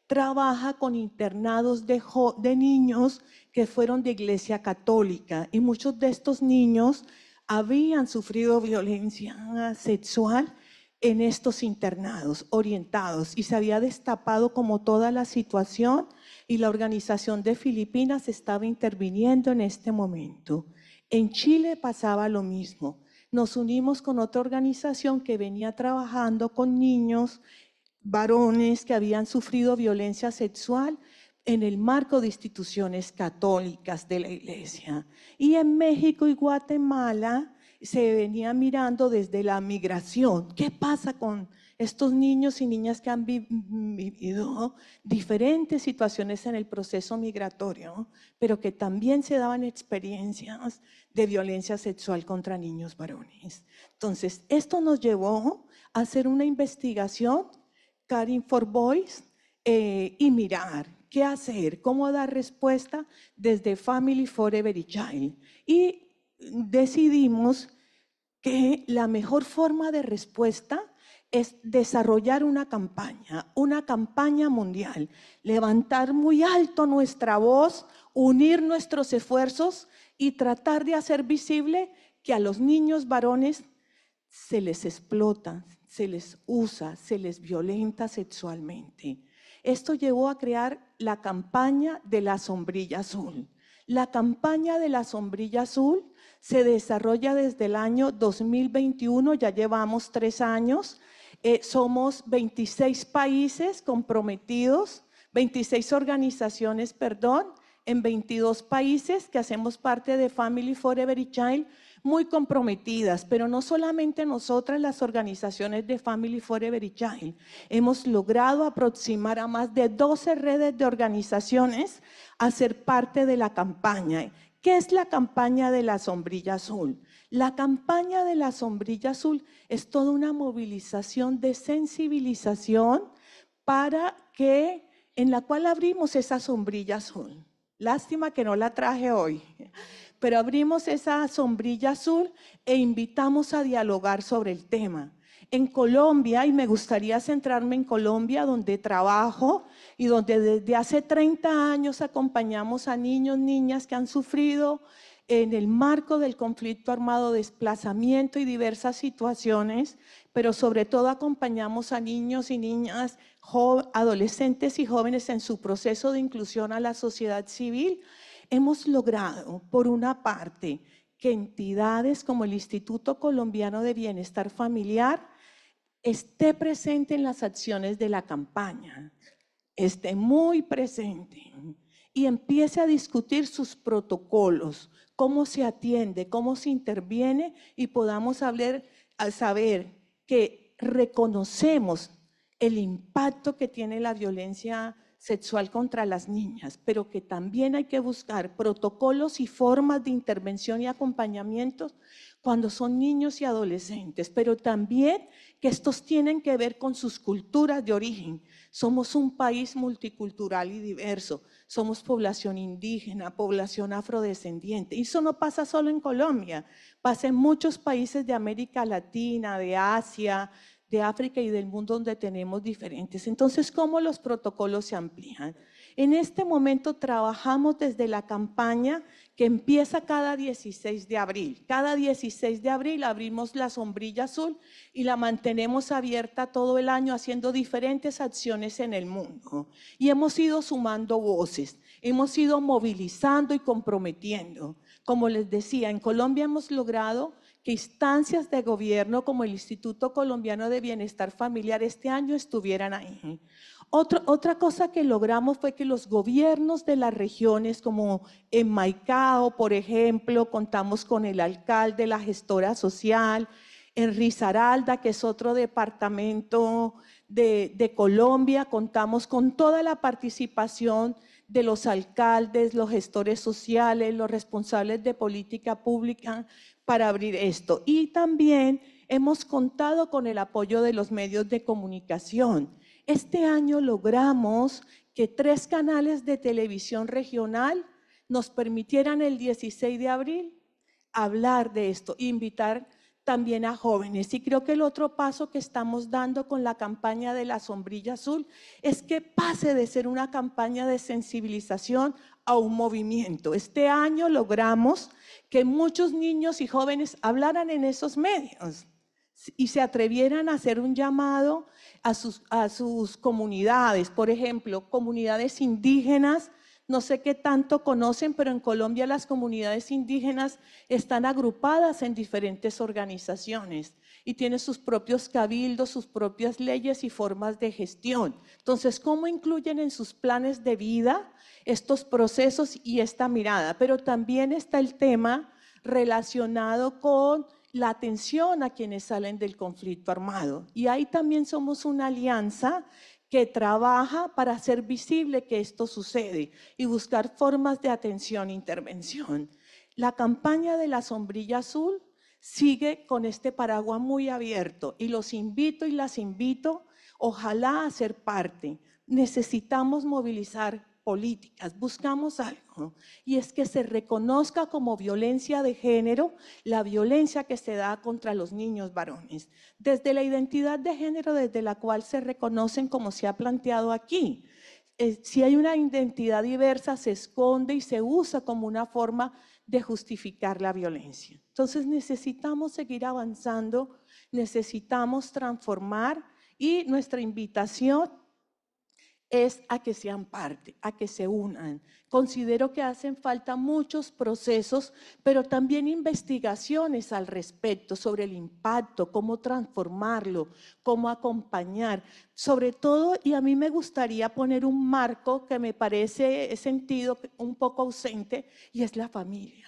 Speaker 5: trabaja con internados de, niños que fueron de iglesia católica y muchos de estos niños habían sufrido violencia sexual en estos internados orientados y se había destapado como toda la situación y la organización de Filipinas estaba interviniendo en este momento. En Chile pasaba lo mismo nos unimos con otra organización que venía trabajando con niños, varones que habían sufrido violencia sexual en el marco de instituciones católicas de la iglesia. Y en México y Guatemala se venía mirando desde la migración. ¿Qué pasa con estos niños y niñas que han vivido diferentes situaciones en el proceso migratorio, pero que también se daban experiencias de violencia sexual contra niños varones. Entonces, esto nos llevó a hacer una investigación, Caring for Boys, eh, y mirar qué hacer, cómo dar respuesta desde Family forever Every Child. Y decidimos que la mejor forma de respuesta es desarrollar una campaña, una campaña mundial, levantar muy alto nuestra voz, unir nuestros esfuerzos y tratar de hacer visible que a los niños varones se les explota, se les usa, se les violenta sexualmente. Esto llevó a crear la campaña de la sombrilla azul. La campaña de la sombrilla azul se desarrolla desde el año 2021, ya llevamos tres años, eh, somos 26 países comprometidos, 26 organizaciones, perdón, en 22 países que hacemos parte de Family Forever y Child, muy comprometidas, pero no solamente nosotras las organizaciones de Family Forever Child. Hemos logrado aproximar a más de 12 redes de organizaciones a ser parte de la campaña. ¿Qué es la campaña de la sombrilla azul? La campaña de la sombrilla azul es toda una movilización de sensibilización para que, en la cual abrimos esa sombrilla azul. Lástima que no la traje hoy, pero abrimos esa sombrilla azul e invitamos a dialogar sobre el tema. En Colombia, y me gustaría centrarme en Colombia, donde trabajo y donde desde hace 30 años acompañamos a niños, niñas que han sufrido en el marco del conflicto armado, desplazamiento y diversas situaciones, pero sobre todo acompañamos a niños y niñas, adolescentes y jóvenes en su proceso de inclusión a la sociedad civil. Hemos logrado, por una parte, que entidades como el Instituto Colombiano de Bienestar Familiar esté presente en las acciones de la campaña, esté muy presente y empiece a discutir sus protocolos, cómo se atiende, cómo se interviene y podamos saber, saber que reconocemos el impacto que tiene la violencia sexual contra las niñas, pero que también hay que buscar protocolos y formas de intervención y acompañamiento cuando son niños y adolescentes, pero también que estos tienen que ver con sus culturas de origen. Somos un país multicultural y diverso, somos población indígena, población afrodescendiente. Y eso no pasa solo en Colombia, pasa en muchos países de América Latina, de Asia, de África y del mundo donde tenemos diferentes. Entonces, ¿cómo los protocolos se amplían? En este momento trabajamos desde la campaña que empieza cada 16 de abril. Cada 16 de abril abrimos la sombrilla azul y la mantenemos abierta todo el año haciendo diferentes acciones en el mundo. Y hemos ido sumando voces, hemos ido movilizando y comprometiendo. Como les decía, en Colombia hemos logrado que instancias de gobierno como el Instituto Colombiano de Bienestar Familiar este año estuvieran ahí otra cosa que logramos fue que los gobiernos de las regiones, como en Maicao, por ejemplo, contamos con el alcalde, la gestora social, en Risaralda, que es otro departamento de, de Colombia, contamos con toda la participación de los alcaldes, los gestores sociales, los responsables de política pública para abrir esto. Y también hemos contado con el apoyo de los medios de comunicación este año logramos que tres canales de televisión regional nos permitieran el 16 de abril hablar de esto, invitar también a jóvenes. Y creo que el otro paso que estamos dando con la campaña de la sombrilla azul es que pase de ser una campaña de sensibilización a un movimiento. Este año logramos que muchos niños y jóvenes hablaran en esos medios y se atrevieran a hacer un llamado a sus, a sus comunidades, por ejemplo, comunidades indígenas, no sé qué tanto conocen, pero en Colombia las comunidades indígenas están agrupadas en diferentes organizaciones y tienen sus propios cabildos, sus propias leyes y formas de gestión. Entonces, ¿cómo incluyen en sus planes de vida estos procesos y esta mirada? Pero también está el tema relacionado con la atención a quienes salen del conflicto armado. Y ahí también somos una alianza que trabaja para hacer visible que esto sucede y buscar formas de atención e intervención. La campaña de la sombrilla azul sigue con este paraguas muy abierto y los invito y las invito, ojalá a ser parte. Necesitamos movilizar políticas, buscamos algo, y es que se reconozca como violencia de género la violencia que se da contra los niños varones, desde la identidad de género desde la cual se reconocen como se ha planteado aquí. Eh, si hay una identidad diversa, se esconde y se usa como una forma de justificar la violencia. Entonces necesitamos seguir avanzando, necesitamos transformar y nuestra invitación es a que sean parte, a que se unan. Considero que hacen falta muchos procesos, pero también investigaciones al respecto sobre el impacto, cómo transformarlo, cómo acompañar. Sobre todo, y a mí me gustaría poner un marco que me parece sentido un poco ausente, y es la familia.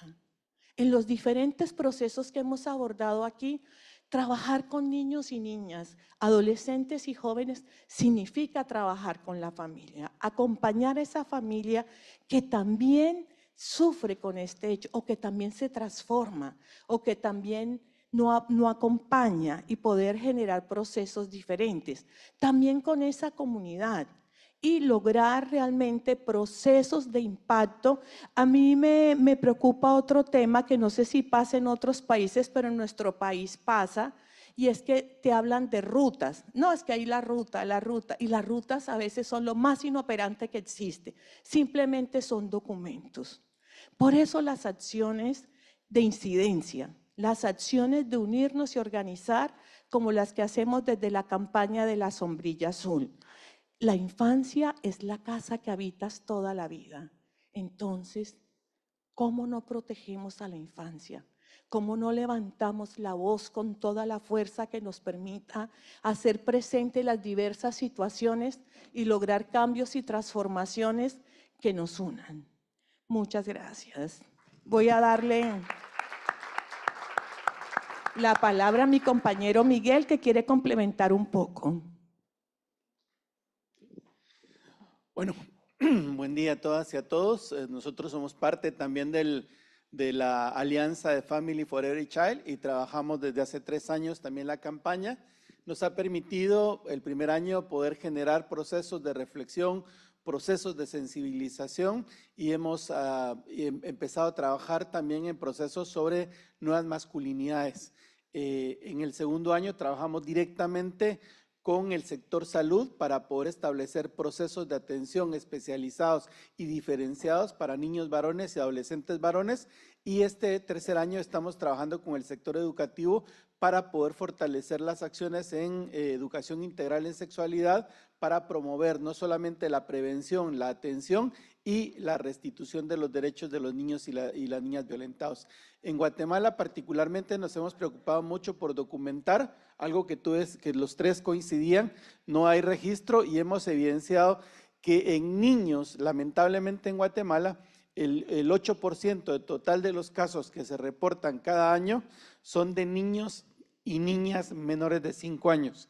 Speaker 5: En los diferentes procesos que hemos abordado aquí, Trabajar con niños y niñas, adolescentes y jóvenes significa trabajar con la familia, acompañar a esa familia que también sufre con este hecho o que también se transforma o que también no, no, acompaña y poder generar procesos diferentes. También con esa comunidad y lograr realmente procesos de impacto. A mí me, me preocupa otro tema que no sé si pasa en otros países, pero en nuestro país pasa, y es que te hablan de rutas. No, es que hay la ruta, la ruta, y las rutas a veces son lo más inoperante que existe. Simplemente son documentos. Por eso las acciones de incidencia, las acciones de unirnos y organizar como las que hacemos desde la campaña de la sombrilla azul la infancia es la casa que habitas toda la vida. Entonces, ¿cómo no protegemos a la infancia? ¿Cómo no levantamos la voz con toda la fuerza que nos permita hacer presente las diversas situaciones y lograr cambios y transformaciones que nos unan? Muchas gracias. Voy a darle la palabra a mi compañero Miguel que quiere complementar un poco.
Speaker 6: Bueno, buen día a todas y a todos. Eh, nosotros somos parte también del, de la alianza de Family for Every Child y trabajamos desde hace tres años también la campaña. Nos ha permitido el primer año poder generar procesos de reflexión, procesos de sensibilización y hemos ah, em, empezado a trabajar también en procesos sobre nuevas masculinidades. Eh, en el segundo año trabajamos directamente con el sector salud para poder establecer procesos de atención especializados y diferenciados para niños varones y adolescentes varones. Y este tercer año estamos trabajando con el sector educativo para poder fortalecer las acciones en eh, educación integral en sexualidad, para promover no solamente la prevención, la atención y la restitución de los derechos de los niños y, las niñas violentados. En Guatemala particularmente nos hemos preocupado mucho por documentar algo que, tú es, que los tres coincidían, no hay registro y hemos evidenciado que en niños, lamentablemente en Guatemala, el, el 8% del total de los casos que se reportan cada año son de niños y niñas menores de 5 años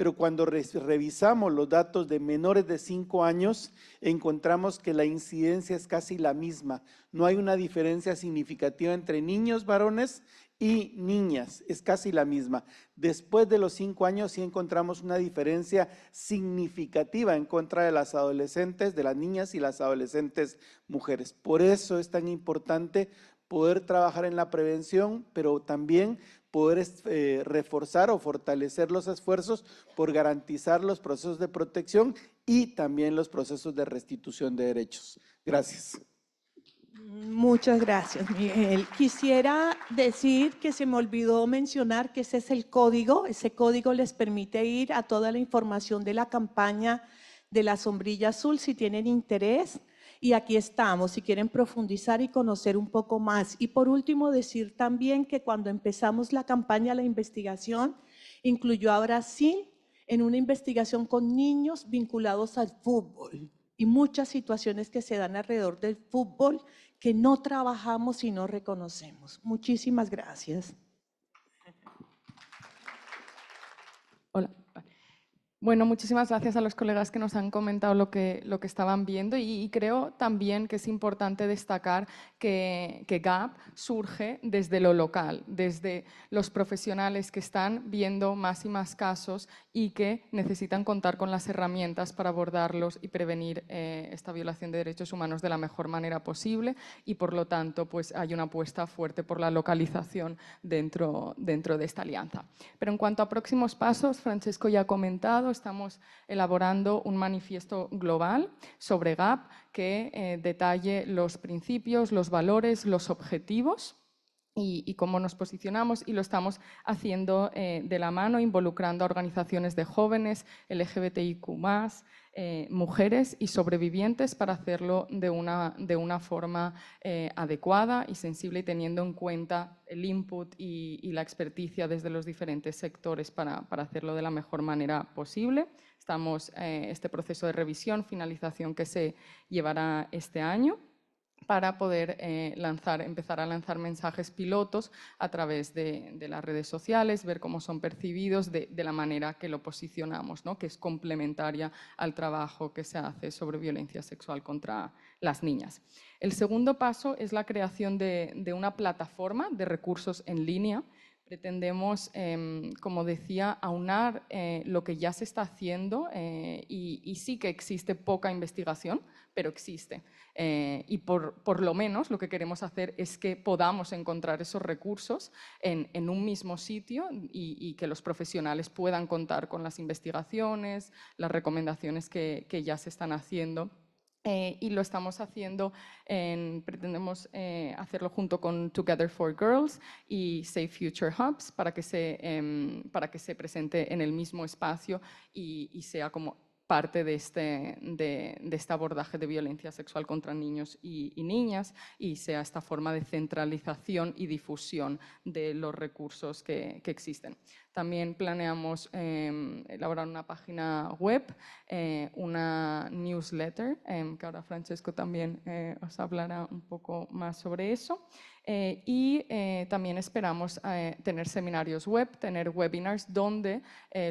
Speaker 6: pero cuando revisamos los datos de menores de 5 años, encontramos que la incidencia es casi la misma. No hay una diferencia significativa entre niños varones y niñas, es casi la misma. Después de los 5 años sí encontramos una diferencia significativa en contra de las adolescentes, de las niñas y las adolescentes mujeres. Por eso es tan importante poder trabajar en la prevención, pero también poder este, reforzar o fortalecer los esfuerzos por garantizar los procesos de protección y también los procesos de restitución de derechos. Gracias.
Speaker 5: Muchas gracias, Miguel. Quisiera decir que se me olvidó mencionar que ese es el código. Ese código les permite ir a toda la información de la campaña de la sombrilla azul si tienen interés y aquí estamos si quieren profundizar y conocer un poco más. Y por último, decir también que cuando empezamos la campaña, la investigación incluyó a Brasil en una investigación con niños vinculados al fútbol y muchas situaciones que se dan alrededor del fútbol que no trabajamos y no reconocemos.
Speaker 3: Muchísimas gracias. Hola. Bueno, muchísimas gracias a los colegas que nos han comentado lo que, lo que estaban viendo y, creo también que es importante destacar que, GAP surge desde lo local, desde los profesionales que están viendo más y más casos y que necesitan contar con las herramientas para abordarlos y prevenir eh, esta violación de derechos humanos de la mejor manera posible y por lo tanto pues hay una apuesta fuerte por la localización dentro, dentro de esta alianza. Pero en cuanto a próximos pasos, Francesco ya ha comentado, estamos elaborando un manifiesto global sobre GAP que eh, detalle los principios, los valores, los objetivos y, cómo nos posicionamos y lo estamos haciendo eh, de la mano, involucrando a organizaciones de jóvenes, LGBTIQ+, más eh, mujeres y sobrevivientes para hacerlo de una, de una forma eh, adecuada y sensible y teniendo en cuenta el input y, la experticia desde los diferentes sectores para, para, hacerlo de la mejor manera posible. Estamos este proceso de revisión, finalización que se llevará este año para poder eh, empezar a lanzar mensajes pilotos a través de, las redes sociales, ver cómo son percibidos de, la manera que lo posicionamos, ¿no? que es complementaria al trabajo que se hace sobre violencia sexual contra las niñas. El segundo paso es la creación de una plataforma de recursos en línea Pretendemos, em, como decía, aunar eh, lo que ya se está haciendo eh, y, sí que existe poca investigación, pero existe. Eh, y por, lo menos lo que queremos hacer es que podamos encontrar esos recursos en, un mismo sitio y, que los profesionales puedan contar con las investigaciones, las recomendaciones que ya se están haciendo eh, y lo estamos haciendo, en, pretendemos eh, hacerlo junto con Together for Girls y Safe Future Hubs para que se, em, para que se presente en el mismo espacio y, y sea como parte este, de este, abordaje de violencia sexual contra niños y, niñas y sea esta forma de centralización y difusión de los recursos que, existen. También planeamos em, elaborar una página web, eh, una newsletter, em, que ahora Francesco también eh, os hablará un poco más sobre eso. Eh, y eh, también esperamos eh, tener seminarios web, tener webinars donde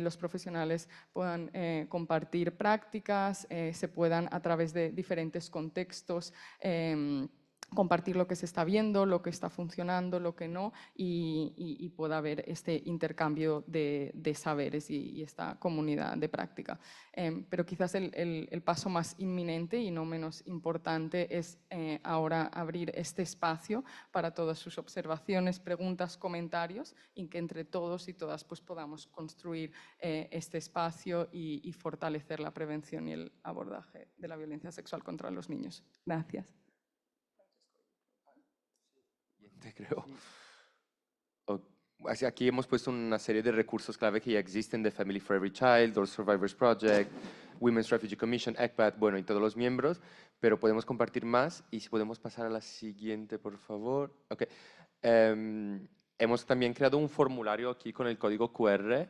Speaker 3: los profesionales puedan compartir prácticas, se puedan a través de diferentes contextos em, compartir lo que se está viendo, lo que está funcionando, lo que no, y, pueda haber este intercambio de, saberes y, esta comunidad de práctica. Em, pero quizás el, paso más inminente y no menos importante es eh, ahora abrir este espacio para todas sus observaciones, preguntas, comentarios, y que entre todos y todas pues, podamos construir eh, este espacio y fortalecer la prevención y el abordaje de la violencia sexual contra los niños. Gracias.
Speaker 2: creo. aquí hemos puesto una serie de recursos clave que ya existen de Family for Every Child, Door Survivors Project, Women's Refugee Commission, ECPAT, bueno, y todos los miembros, pero podemos compartir más y si podemos pasar a la siguiente, por favor. Okay. Em, hemos también creado un formulario aquí con el código QR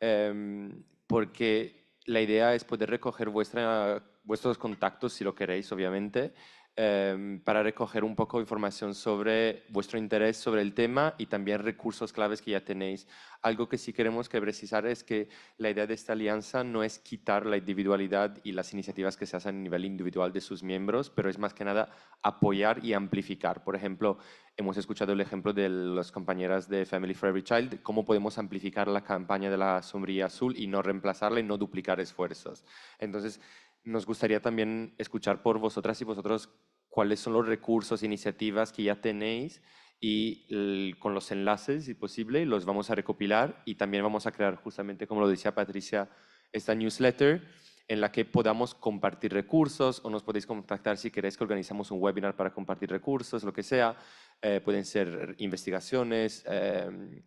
Speaker 2: em, porque la idea es poder recoger vuestra, vuestros contactos si lo queréis, obviamente, Em, para recoger un poco de información sobre vuestro interés sobre el tema y también recursos claves que ya tenéis. Algo que sí queremos que precisar es que la idea de esta alianza no es quitar la individualidad y las iniciativas que se hacen a nivel individual de sus miembros, pero es más que nada apoyar y amplificar. Por ejemplo, hemos escuchado el ejemplo de las compañeras de Family for Every Child, cómo podemos amplificar la campaña de la sombrilla azul y no reemplazarla y no duplicar esfuerzos. Entonces, nos gustaría también escuchar por vosotras y vosotros cuáles son los recursos, iniciativas que ya tenéis y con los enlaces, si posible, los vamos a recopilar y también vamos a crear, justamente como lo decía Patricia, esta newsletter en la que podamos compartir recursos o nos podéis contactar si queréis que organizamos un webinar para compartir recursos, lo que sea. Eh, pueden ser investigaciones. Eh,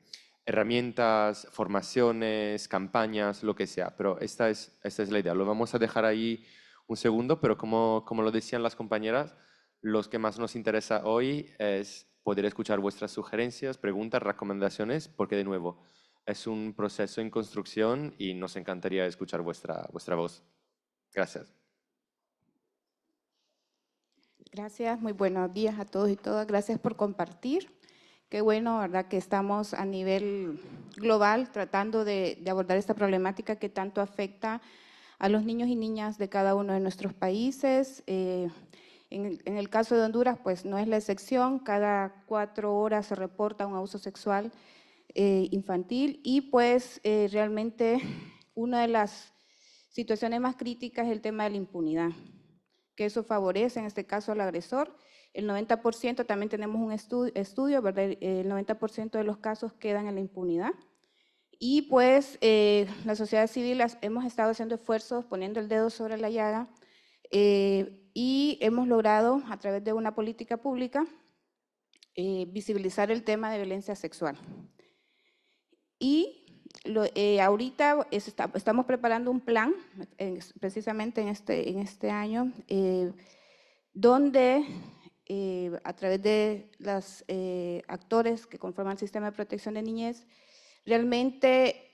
Speaker 2: herramientas, formaciones, campañas, lo que sea. Pero esta es, esta es la idea. Lo vamos a dejar ahí un segundo, pero como, como lo decían las compañeras, los que más nos interesa hoy es poder escuchar vuestras sugerencias, preguntas, recomendaciones, porque de nuevo, es un proceso en construcción y nos encantaría escuchar vuestra, vuestra voz. Gracias.
Speaker 7: Gracias, muy buenos días a todos y todas. Gracias por compartir. Qué bueno, ¿verdad?, que estamos a nivel global tratando de, abordar esta problemática que tanto afecta a los niños y niñas de cada uno de nuestros países. Eh, en, el caso de Honduras, pues no es la excepción, cada cuatro horas se reporta un abuso sexual eh, infantil y pues eh, realmente una de las situaciones más críticas es el tema de la impunidad, que eso favorece en este caso al agresor el 90% también tenemos un estudio, ¿verdad? el 90% de los casos quedan en la impunidad. Y pues eh, la sociedad civil hemos estado haciendo esfuerzos, poniendo el dedo sobre la llaga, eh, y hemos logrado, a través de una política pública, eh, visibilizar el tema de violencia sexual. Y ahorita estamos preparando un plan, precisamente en este, en este año, donde eh, a través de los eh, actores que conforman el sistema de protección de niñez, realmente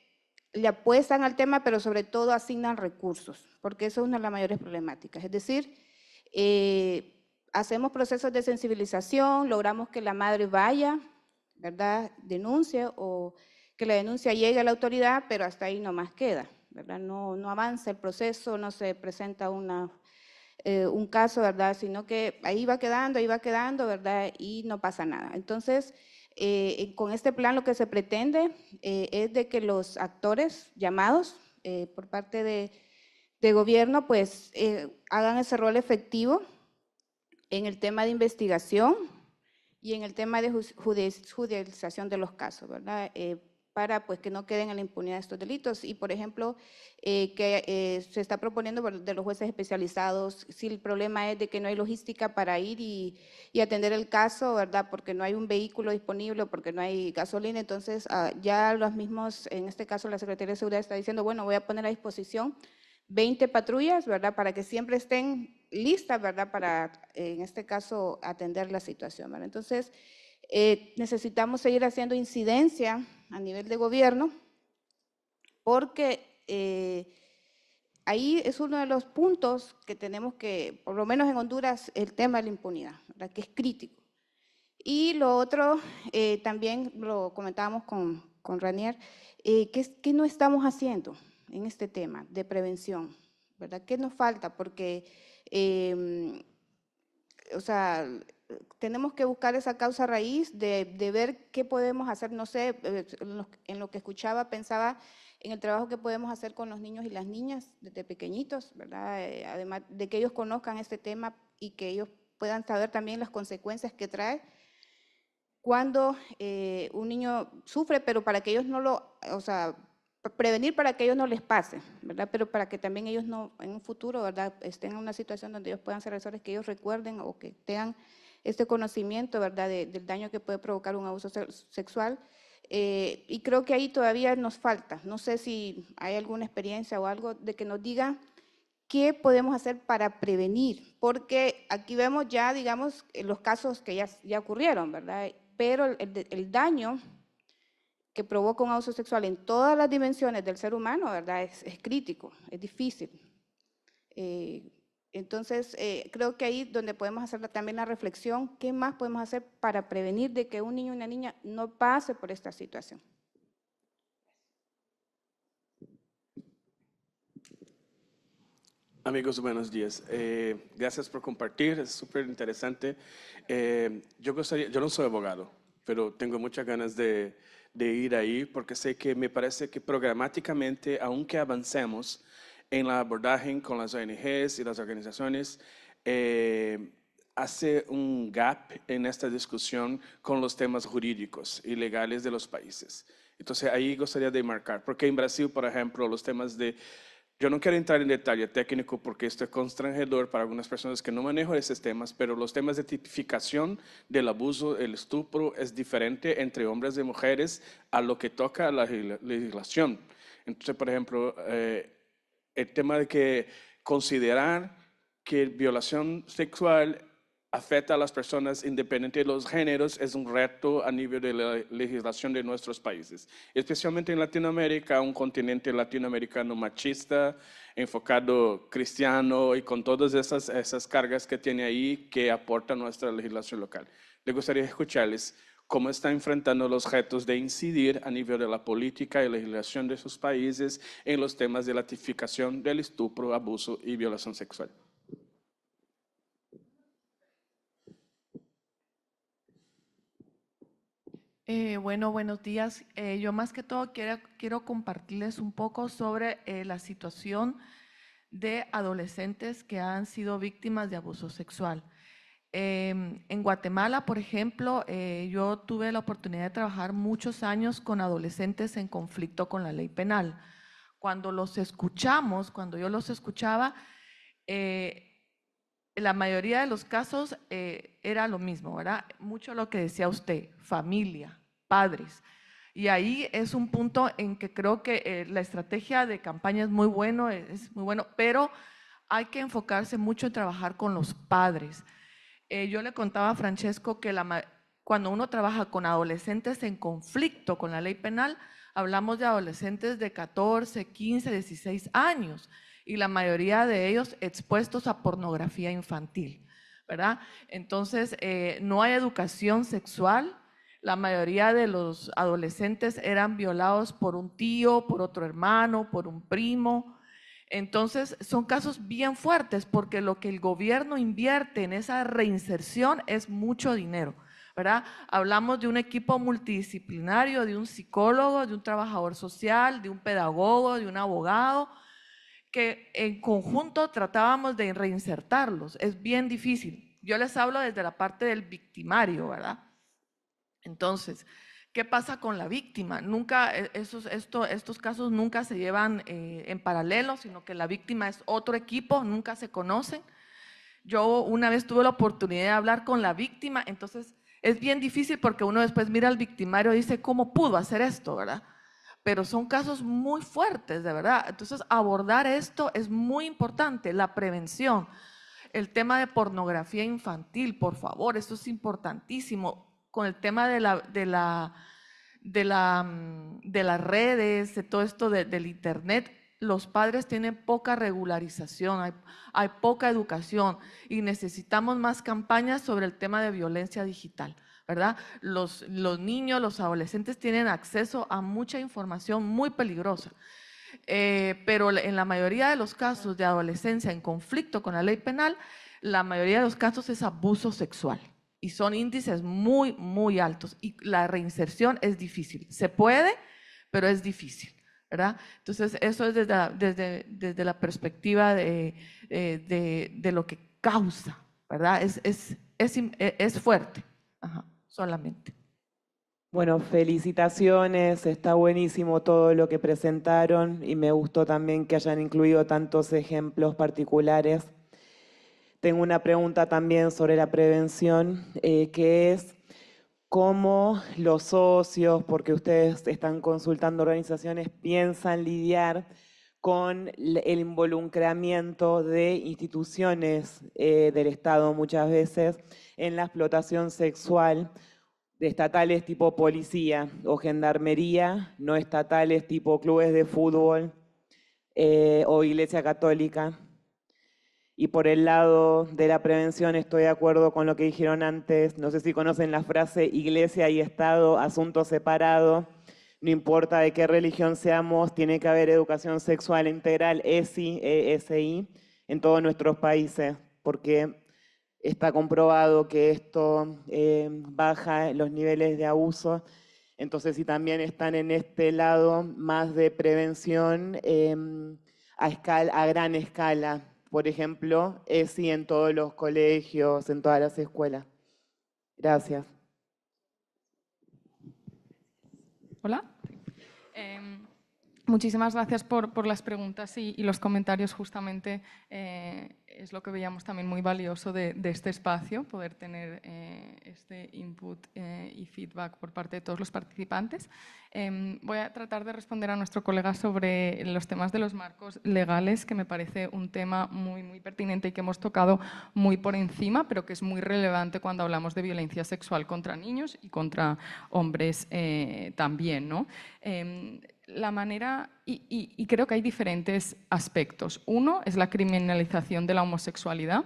Speaker 7: le apuestan al tema, pero sobre todo asignan recursos, porque eso es una de las mayores problemáticas. Es decir, eh, hacemos procesos de sensibilización, logramos que la madre vaya, ¿verdad?, denuncie o que la denuncia llegue a la autoridad, pero hasta ahí no más queda, ¿verdad? no avanza el proceso, no se presenta una eh, un caso, ¿verdad? Sino que ahí va quedando, ahí va quedando, ¿verdad? Y no pasa nada. Entonces, eh, eh, con este plan lo que se pretende es de que los actores llamados por parte de, de gobierno, pues hagan ese rol efectivo en el tema de investigación y en el tema de judicialización de los casos, ¿verdad? para pues, que no queden en la impunidad estos delitos. Y, por ejemplo, eh, que eh, se está proponiendo de los jueces especializados, si el problema es de que no hay logística para ir y, atender el caso, ¿verdad? Porque no hay un vehículo disponible, porque no hay gasolina, entonces ah, ya los mismos, en este caso la Secretaría de Seguridad está diciendo, bueno, voy a poner a disposición 20 patrullas, ¿verdad? Para que siempre estén listas, ¿verdad? Para, en este caso, atender la situación, Entonces, eh, necesitamos seguir haciendo incidencia a nivel de gobierno porque eh, ahí es uno de los puntos que tenemos que, por lo menos en Honduras, el tema de la impunidad, ¿verdad? que es crítico. Y lo otro, eh, también lo comentábamos con, Ranier, eh, ¿qué, no estamos haciendo en este tema de prevención? ¿Verdad? ¿Qué nos falta? Porque, em, o sea, tenemos que buscar esa causa raíz de, ver qué podemos hacer, no sé, eh, en lo que escuchaba pensaba en el trabajo que podemos hacer con los niños y las niñas desde pequeñitos, ¿verdad? Eh, además de que ellos conozcan este tema y que ellos puedan saber también las consecuencias que trae cuando eh, un niño sufre, pero para que ellos no lo, o sea, prevenir para que ellos no les pase, ¿verdad? Pero para que también ellos no, en un futuro, ¿verdad?, estén en una situación donde ellos puedan ser asesores que ellos recuerden o que tengan este conocimiento, ¿verdad?, del daño que puede provocar un abuso sexual. Eh, y creo que ahí todavía nos falta. No sé si hay alguna experiencia o algo de que nos diga qué podemos hacer para prevenir, porque aquí vemos ya, digamos, eh, los casos que ya, ya ocurrieron, ¿verdad? Pero el, daño que provoca un abuso sexual en todas las dimensiones del ser humano, ¿verdad? Es, crítico, es difícil. Eh, entonces, eh, creo que ahí donde podemos hacer también la reflexión, ¿qué más podemos hacer para prevenir de que un niño o una niña no pase por esta situación?
Speaker 8: Amigos, buenos días. Eh, gracias por compartir, es súper interesante. Eh, yo yo no soy abogado, pero tengo muchas ganas de, ir ahí porque sé que me parece que programáticamente, aunque avancemos, en la abordaje con las ONGs y las organizaciones eh, hace un gap en esta discusión con los temas jurídicos y legales de los países. Entonces ahí gustaría de marcar, porque en Brasil, por ejemplo, los temas de... Yo no quiero entrar en detalle técnico porque esto es constrangedor para algunas personas que no manejo esos temas, pero los temas de tipificación del abuso, el estupro, es diferente entre hombres y mujeres a lo que toca la legislación. Entonces, por ejemplo, eh, el tema de que considerar que violación sexual afecta a las personas independientemente de los géneros es un reto a nivel de la legislación de nuestros países, especialmente en Latinoamérica, un continente latinoamericano machista, enfocado cristiano y con todas esas, esas cargas que tiene ahí que aporta nuestra legislación local. Le gustaría escucharles cómo está enfrentando los retos de incidir a nivel de la política y legislación de sus países en los temas de ratificación del estupro, abuso y violación sexual.
Speaker 9: Eh, bueno, buenos días. Eh, yo más que todo quiero, compartirles un poco sobre eh, la situación de adolescentes que han sido víctimas de abuso sexual. Em, en Guatemala, por ejemplo, eh, yo tuve la oportunidad de trabajar muchos años con adolescentes en conflicto con la ley penal. Cuando los escuchamos, cuando yo los escuchaba, eh, la mayoría de los casos eh, era lo mismo, ¿verdad? Mucho lo que decía usted, familia, padres. Y ahí es un punto en que creo que la estrategia de campaña es muy bueno, es muy bueno, pero hay que enfocarse mucho en trabajar con los padres eh, yo le contaba a Francesco que cuando uno trabaja con adolescentes en conflicto con la ley penal, hablamos de adolescentes de 14, 15, 16 años y la mayoría de ellos expuestos a pornografía infantil, ¿verdad? Entonces, eh, no hay educación sexual, la mayoría de los adolescentes eran violados por un tío, por otro hermano, por un primo, entonces, son casos bien fuertes porque lo que el gobierno invierte en esa reinserción es mucho dinero, ¿verdad? Hablamos de un equipo multidisciplinario, de un psicólogo, de un trabajador social, de un pedagogo, de un abogado, que en conjunto tratábamos de reinsertarlos. Es bien difícil. Yo les hablo desde la parte del victimario, ¿verdad? Entonces, ¿Qué pasa con la víctima? Nunca, eh, estos casos nunca se llevan eh, en paralelo, sino que la víctima es otro equipo, nunca se conocen. Yo una vez tuve la oportunidad de hablar con la víctima, entonces es bien difícil porque uno después mira al victimario y dice, ¿cómo pudo hacer esto, verdad? Pero son casos muy fuertes, de verdad. Entonces, abordar esto es muy importante, la prevención. El tema de pornografía infantil, por favor, esto es importantísimo con el tema de la, de la, de la, mm, de las redes, de todo esto del internet, los padres tienen poca regularización, hay, poca educación y necesitamos más campañas sobre el tema de violencia digital, ¿verdad? Los, niños, los adolescentes tienen acceso a mucha información muy peligrosa. Eh, pero en la mayoría de los casos de adolescencia en conflicto con la ley penal, la mayoría de los casos es abuso sexual y son índices muy, muy altos y la reinserción es difícil. Se puede, pero es difícil. ¿verdad? Entonces, eso es desde la, desde, desde la perspectiva de, eh, de, de, lo que causa, ¿verdad? Es, es, es, es fuerte, Ajá, solamente. Bueno,
Speaker 10: felicitaciones, está buenísimo todo lo que presentaron y me gustó también que hayan incluido tantos ejemplos particulares tengo una pregunta también sobre la prevención, eh, que es cómo los socios, porque ustedes están consultando organizaciones, piensan lidiar con el involucramiento de instituciones eh, del Estado muchas veces en la explotación sexual de estatales tipo policía o gendarmería, no estatales tipo clubes de fútbol eh, o iglesia católica. Y por el lado de la prevención estoy de acuerdo con lo que dijeron antes, no sé si conocen la frase iglesia y Estado, asunto separado, no importa de qué religión seamos, tiene que haber educación sexual integral, ESI, e en todos nuestros países, porque está comprobado que esto eh, baja los niveles de abuso. Entonces, si también están en este lado más de prevención em, a, a gran escala, por ejemplo, ESI en todos los colegios, en todas las escuelas. Gracias.
Speaker 3: Hola. Em, Muchísimas gracias por, las preguntas y, los comentarios. Justamente eh, es lo que veíamos también muy valioso de, este espacio, poder tener eh, este input eh, y feedback por parte de todos los participantes. Em, voy a tratar de responder a nuestro colega sobre los temas de los marcos legales, que me parece un tema muy, muy pertinente y que hemos tocado muy por encima, pero que es muy relevante cuando hablamos de violencia sexual contra niños y contra hombres también. ¿no? Em, la manera, y, creo que hay diferentes aspectos. Uno es la criminalización de la homosexualidad,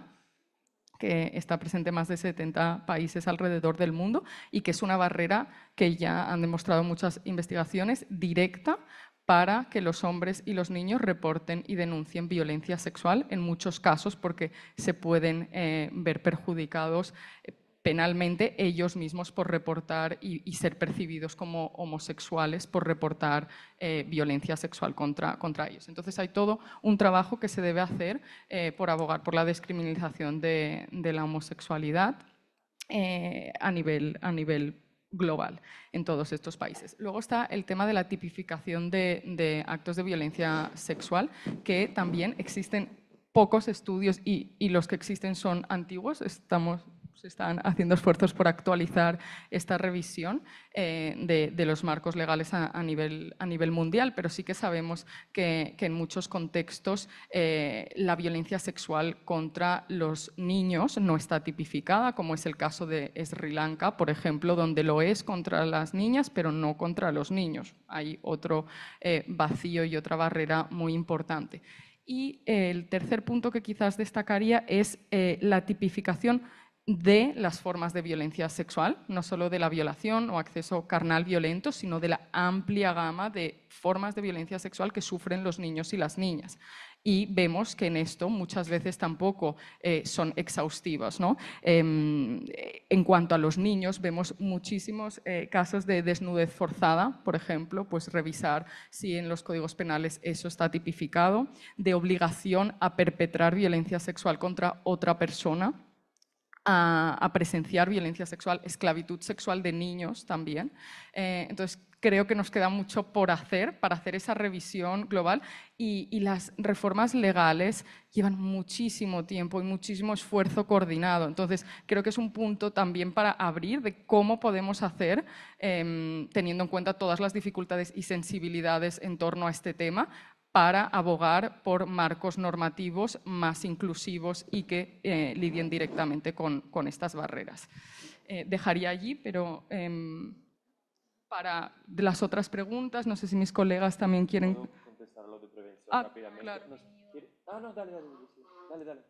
Speaker 3: que está presente en más de 70 países alrededor del mundo y que es una barrera que ya han demostrado muchas investigaciones directa para que los hombres y los niños reporten y denuncien violencia sexual en muchos casos porque se pueden eh, ver perjudicados eh, penalmente ellos mismos por reportar y, ser percibidos como homosexuales por reportar eh, violencia sexual contra, contra ellos. Entonces hay todo un trabajo que se debe hacer eh, por abogar por la descriminalización de, la homosexualidad eh, a, nivel, a nivel global en todos estos países. Luego está el tema de la tipificación de, actos de violencia sexual, que también existen pocos estudios y, y, los que existen son antiguos. Estamos, están haciendo esfuerzos por actualizar esta revisión eh, de, los marcos legales a, nivel, a nivel mundial, pero sí que sabemos que, en muchos contextos eh, la violencia sexual contra los niños no está tipificada, como es el caso de Sri Lanka, por ejemplo, donde lo es contra las niñas, pero no contra los niños. Hay otro eh, vacío y otra barrera muy importante. Y el tercer punto que quizás destacaría es la tipificación de las formas de violencia sexual, no solo de la violación o acceso carnal violento, sino de la amplia gama de formas de violencia sexual que sufren los niños y las niñas. Y vemos que en esto muchas veces tampoco eh, son exhaustivas. Em, en cuanto a los niños, vemos muchísimos eh, casos de desnudez forzada, por ejemplo, pues revisar si en los códigos penales eso está tipificado, de obligación a perpetrar violencia sexual contra otra persona a, presenciar violencia sexual, esclavitud sexual de niños también. Eh, entonces, creo que nos queda mucho por hacer para hacer esa revisión global y, las reformas legales llevan muchísimo tiempo y muchísimo esfuerzo coordinado. Entonces, creo que es un punto también para abrir de cómo podemos hacer, em, teniendo en cuenta todas las dificultades y sensibilidades en torno a este tema, para abogar por marcos normativos más inclusivos y que eh, lidien directamente con, con estas barreras. Eh, dejaría allí, pero em, para las otras preguntas, no sé si mis colegas también quieren...
Speaker 2: contestar lo de prevención ah, rápidamente? Ah, no, dale, dale, dale, dale.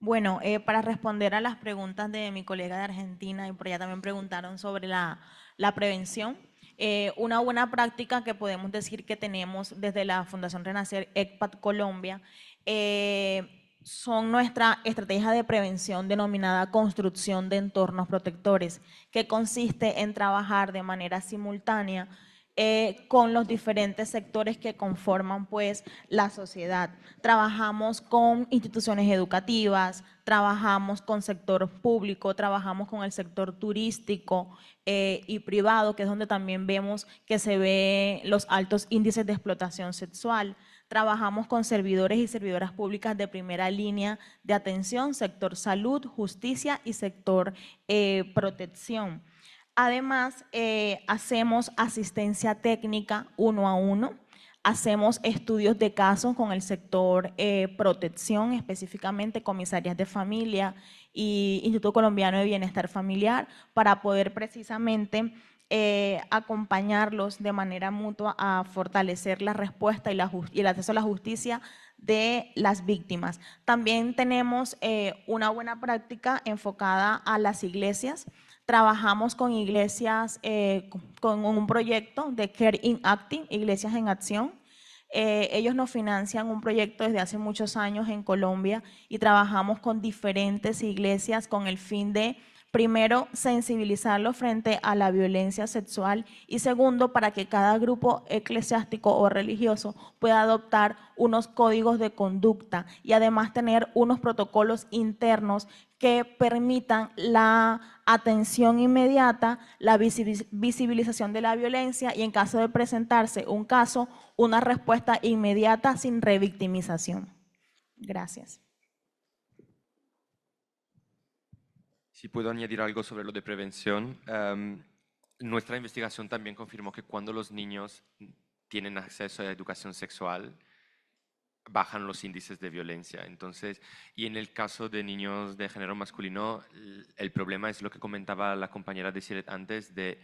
Speaker 4: Bueno, eh, para responder a las preguntas de mi colega de Argentina, y por allá también preguntaron sobre la, la prevención, eh, una buena práctica que podemos decir que tenemos desde la Fundación Renacer ECPAT Colombia eh, son nuestra estrategia de prevención denominada construcción de entornos protectores, que consiste en trabajar de manera simultánea eh, con los diferentes sectores que conforman pues la sociedad. Trabajamos con instituciones educativas, trabajamos con sector público, trabajamos con el sector turístico eh, y privado, que es donde también vemos que se ven los altos índices de explotación sexual. Trabajamos con servidores y servidoras públicas de primera línea de atención, sector salud, justicia y sector eh, protección. Además, eh, hacemos asistencia técnica uno a uno Hacemos estudios de casos con el sector eh, protección, específicamente comisarias de familia y Instituto Colombiano de Bienestar Familiar, para poder precisamente eh, acompañarlos de manera mutua a fortalecer la respuesta y, el acceso a la justicia de las víctimas. También tenemos eh, una buena práctica enfocada a las iglesias Trabajamos con iglesias, eh, con un proyecto de Care in Acting, Iglesias en Acción. Eh, ellos nos financian un proyecto desde hace muchos años en Colombia y trabajamos con diferentes iglesias con el fin de primero, sensibilizarlo frente a la violencia sexual y segundo, para que cada grupo eclesiástico o religioso pueda adoptar unos códigos de conducta y además tener unos protocolos internos que permitan la atención inmediata, la visibilización de la violencia y en caso de presentarse un caso, una respuesta inmediata sin revictimización. Gracias.
Speaker 2: Si puedo añadir algo sobre lo de prevención. Em, nuestra investigación también confirmó que cuando los niños tienen acceso a la educación sexual, bajan los índices de violencia. Entonces, y en el caso de niños de género masculino, el problema es lo que comentaba la compañera de Siret antes, de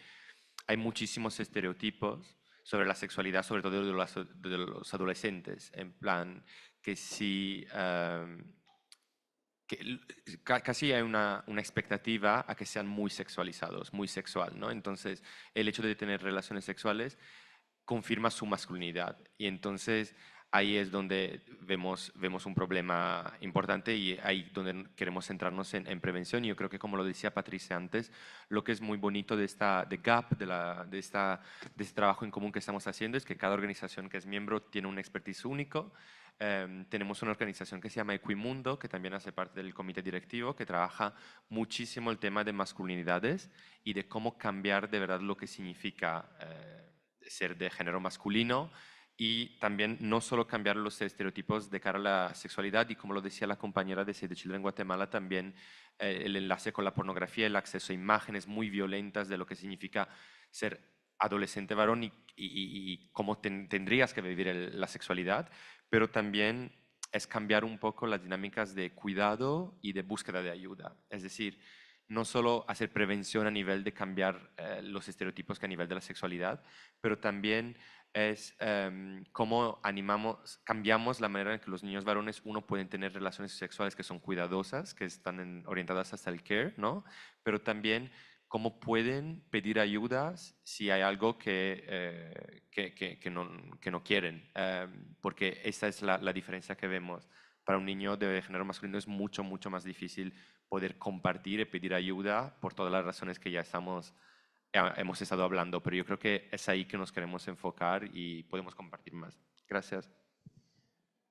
Speaker 2: hay muchísimos estereotipos sobre la sexualidad, sobre todo de los, adolescentes, en plan que si... Em, que casi hay una, expectativa a que sean muy sexualizados, muy sexual, ¿no? Entonces, el hecho de tener relaciones sexuales confirma su masculinidad y entonces ahí es donde vemos, vemos un problema importante y ahí donde queremos centrarnos en, prevención. Y yo creo que, como lo decía Patricia antes, lo que es muy bonito de esta de GAP, de, de, esta, de este trabajo en común que estamos haciendo, es que cada organización que es miembro tiene un expertise único Em, tenemos una organización que se llama Equimundo, que también hace parte del comité directivo, que trabaja muchísimo el tema de masculinidades y de cómo cambiar de verdad lo que significa eh, ser de género masculino y también no solo cambiar los estereotipos de cara a la sexualidad y como lo decía la compañera de Save the Children Guatemala, también eh, el enlace con la pornografía, el acceso a imágenes muy violentas de lo que significa ser adolescente varón y, cómo tendrías que vivir la sexualidad, pero también es cambiar un poco las dinámicas de cuidado y de búsqueda de ayuda. Es decir, no solo hacer prevención a nivel de cambiar eh, los estereotipos que a nivel de la sexualidad, pero también es em, cómo animamos, cambiamos la manera en que los niños varones, uno, pueden tener relaciones sexuales que son cuidadosas, que están orientadas hasta el care, ¿no? Pero también cómo pueden pedir ayudas si hay algo que, eh, que que, no, quieren, eh, porque esa es la, diferencia que vemos. Para un niño de género masculino es mucho, mucho más difícil poder compartir y pedir ayuda por todas las razones que ya estamos, eh, hemos estado hablando, pero yo creo que es ahí que nos queremos enfocar y podemos compartir más. Gracias.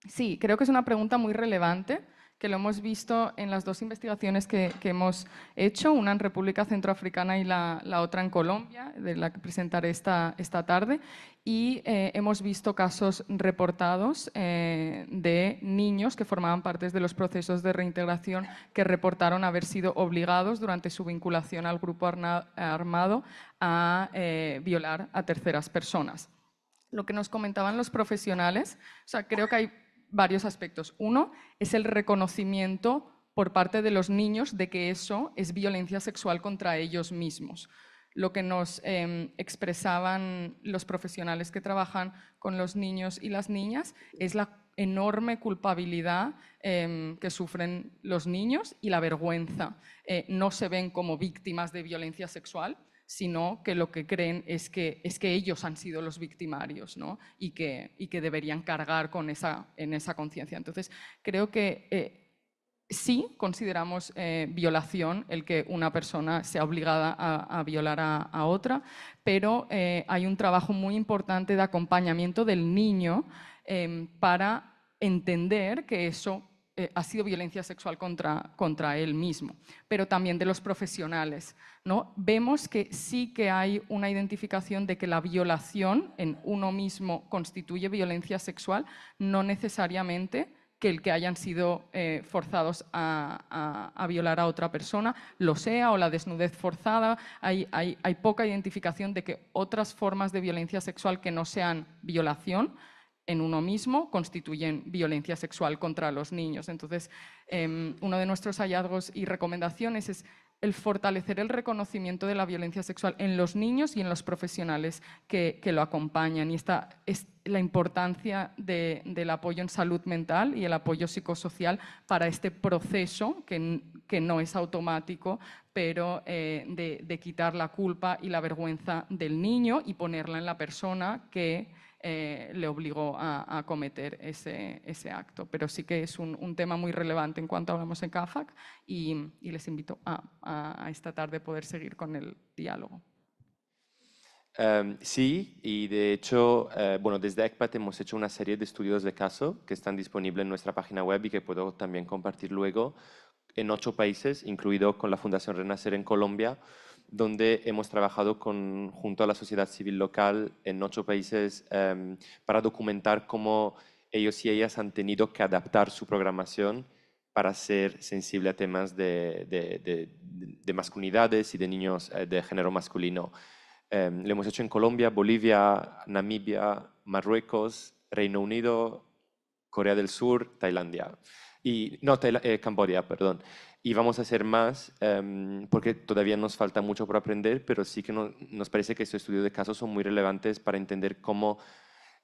Speaker 3: Sí, creo que es una pregunta muy relevante que lo hemos visto en las dos investigaciones que, que hemos hecho, una en República Centroafricana y la, la, otra en Colombia, de la que presentaré esta, esta tarde, y eh, hemos visto casos reportados eh, de niños que formaban parte de los procesos de reintegración que reportaron haber sido obligados durante su vinculación al grupo armado a eh, violar a terceras personas. Lo que nos comentaban los profesionales, o sea, creo que hay varios aspectos. Uno es el reconocimiento por parte de los niños de que eso es violencia sexual contra ellos mismos. Lo que nos em, expresaban los profesionales que trabajan con los niños y las niñas es la enorme culpabilidad em, que sufren los niños y la vergüenza. Eh, no se ven como víctimas de violencia sexual, sino que lo que creen es que, es que ellos han sido los victimarios y, que, y, que, deberían cargar con esa, en esa conciencia. Entonces, creo que eh, sí consideramos eh, violación el que una persona sea obligada a, violar a, otra, pero eh, hay un trabajo muy importante de acompañamiento del niño em, para entender que eso eh, ha sido violencia sexual contra, contra él mismo, pero también de los profesionales. ¿no? Vemos que sí que hay una identificación de que la violación en uno mismo constituye violencia sexual, no necesariamente que el que hayan sido eh, forzados a, violar a otra persona lo sea, o la desnudez forzada. hay poca identificación de que otras formas de violencia sexual que no sean violación en uno mismo constituyen violencia sexual contra los niños. Entonces, em, uno de nuestros hallazgos y recomendaciones es el fortalecer el reconocimiento de la violencia sexual en los niños y en los profesionales que, que lo acompañan. Y esta es la importancia del apoyo en salud mental y el apoyo psicosocial para este proceso que, que no es automático, pero eh, de quitar la culpa y la vergüenza del niño y ponerla en la persona que eh, le obligó a, cometer ese, acto. Pero sí que es un, tema muy relevante en cuanto hablamos en CAFAC y, les invito a, esta tarde poder seguir con el
Speaker 2: diálogo. Em, sí, y de hecho, eh, bueno, desde ECPAT hemos hecho una serie de estudios de caso que están disponibles en nuestra página web y que puedo también compartir luego en ocho países, incluido con la Fundación Renacer en Colombia, donde hemos trabajado junto a la sociedad civil local en ocho países em, para documentar cómo ellos y ellas han tenido que adaptar su programación para ser sensible a temas de, masculinidades y de niños eh, de género masculino. Em, lo hemos hecho en Colombia, Bolivia, Namibia, Marruecos, Reino Unido, Corea del Sur, Tailandia. Y, no, eh, Camboya, perdón y vamos a hacer más em, porque todavía nos falta mucho por aprender, pero sí que nos parece que estos estudios de casos son muy relevantes para entender cómo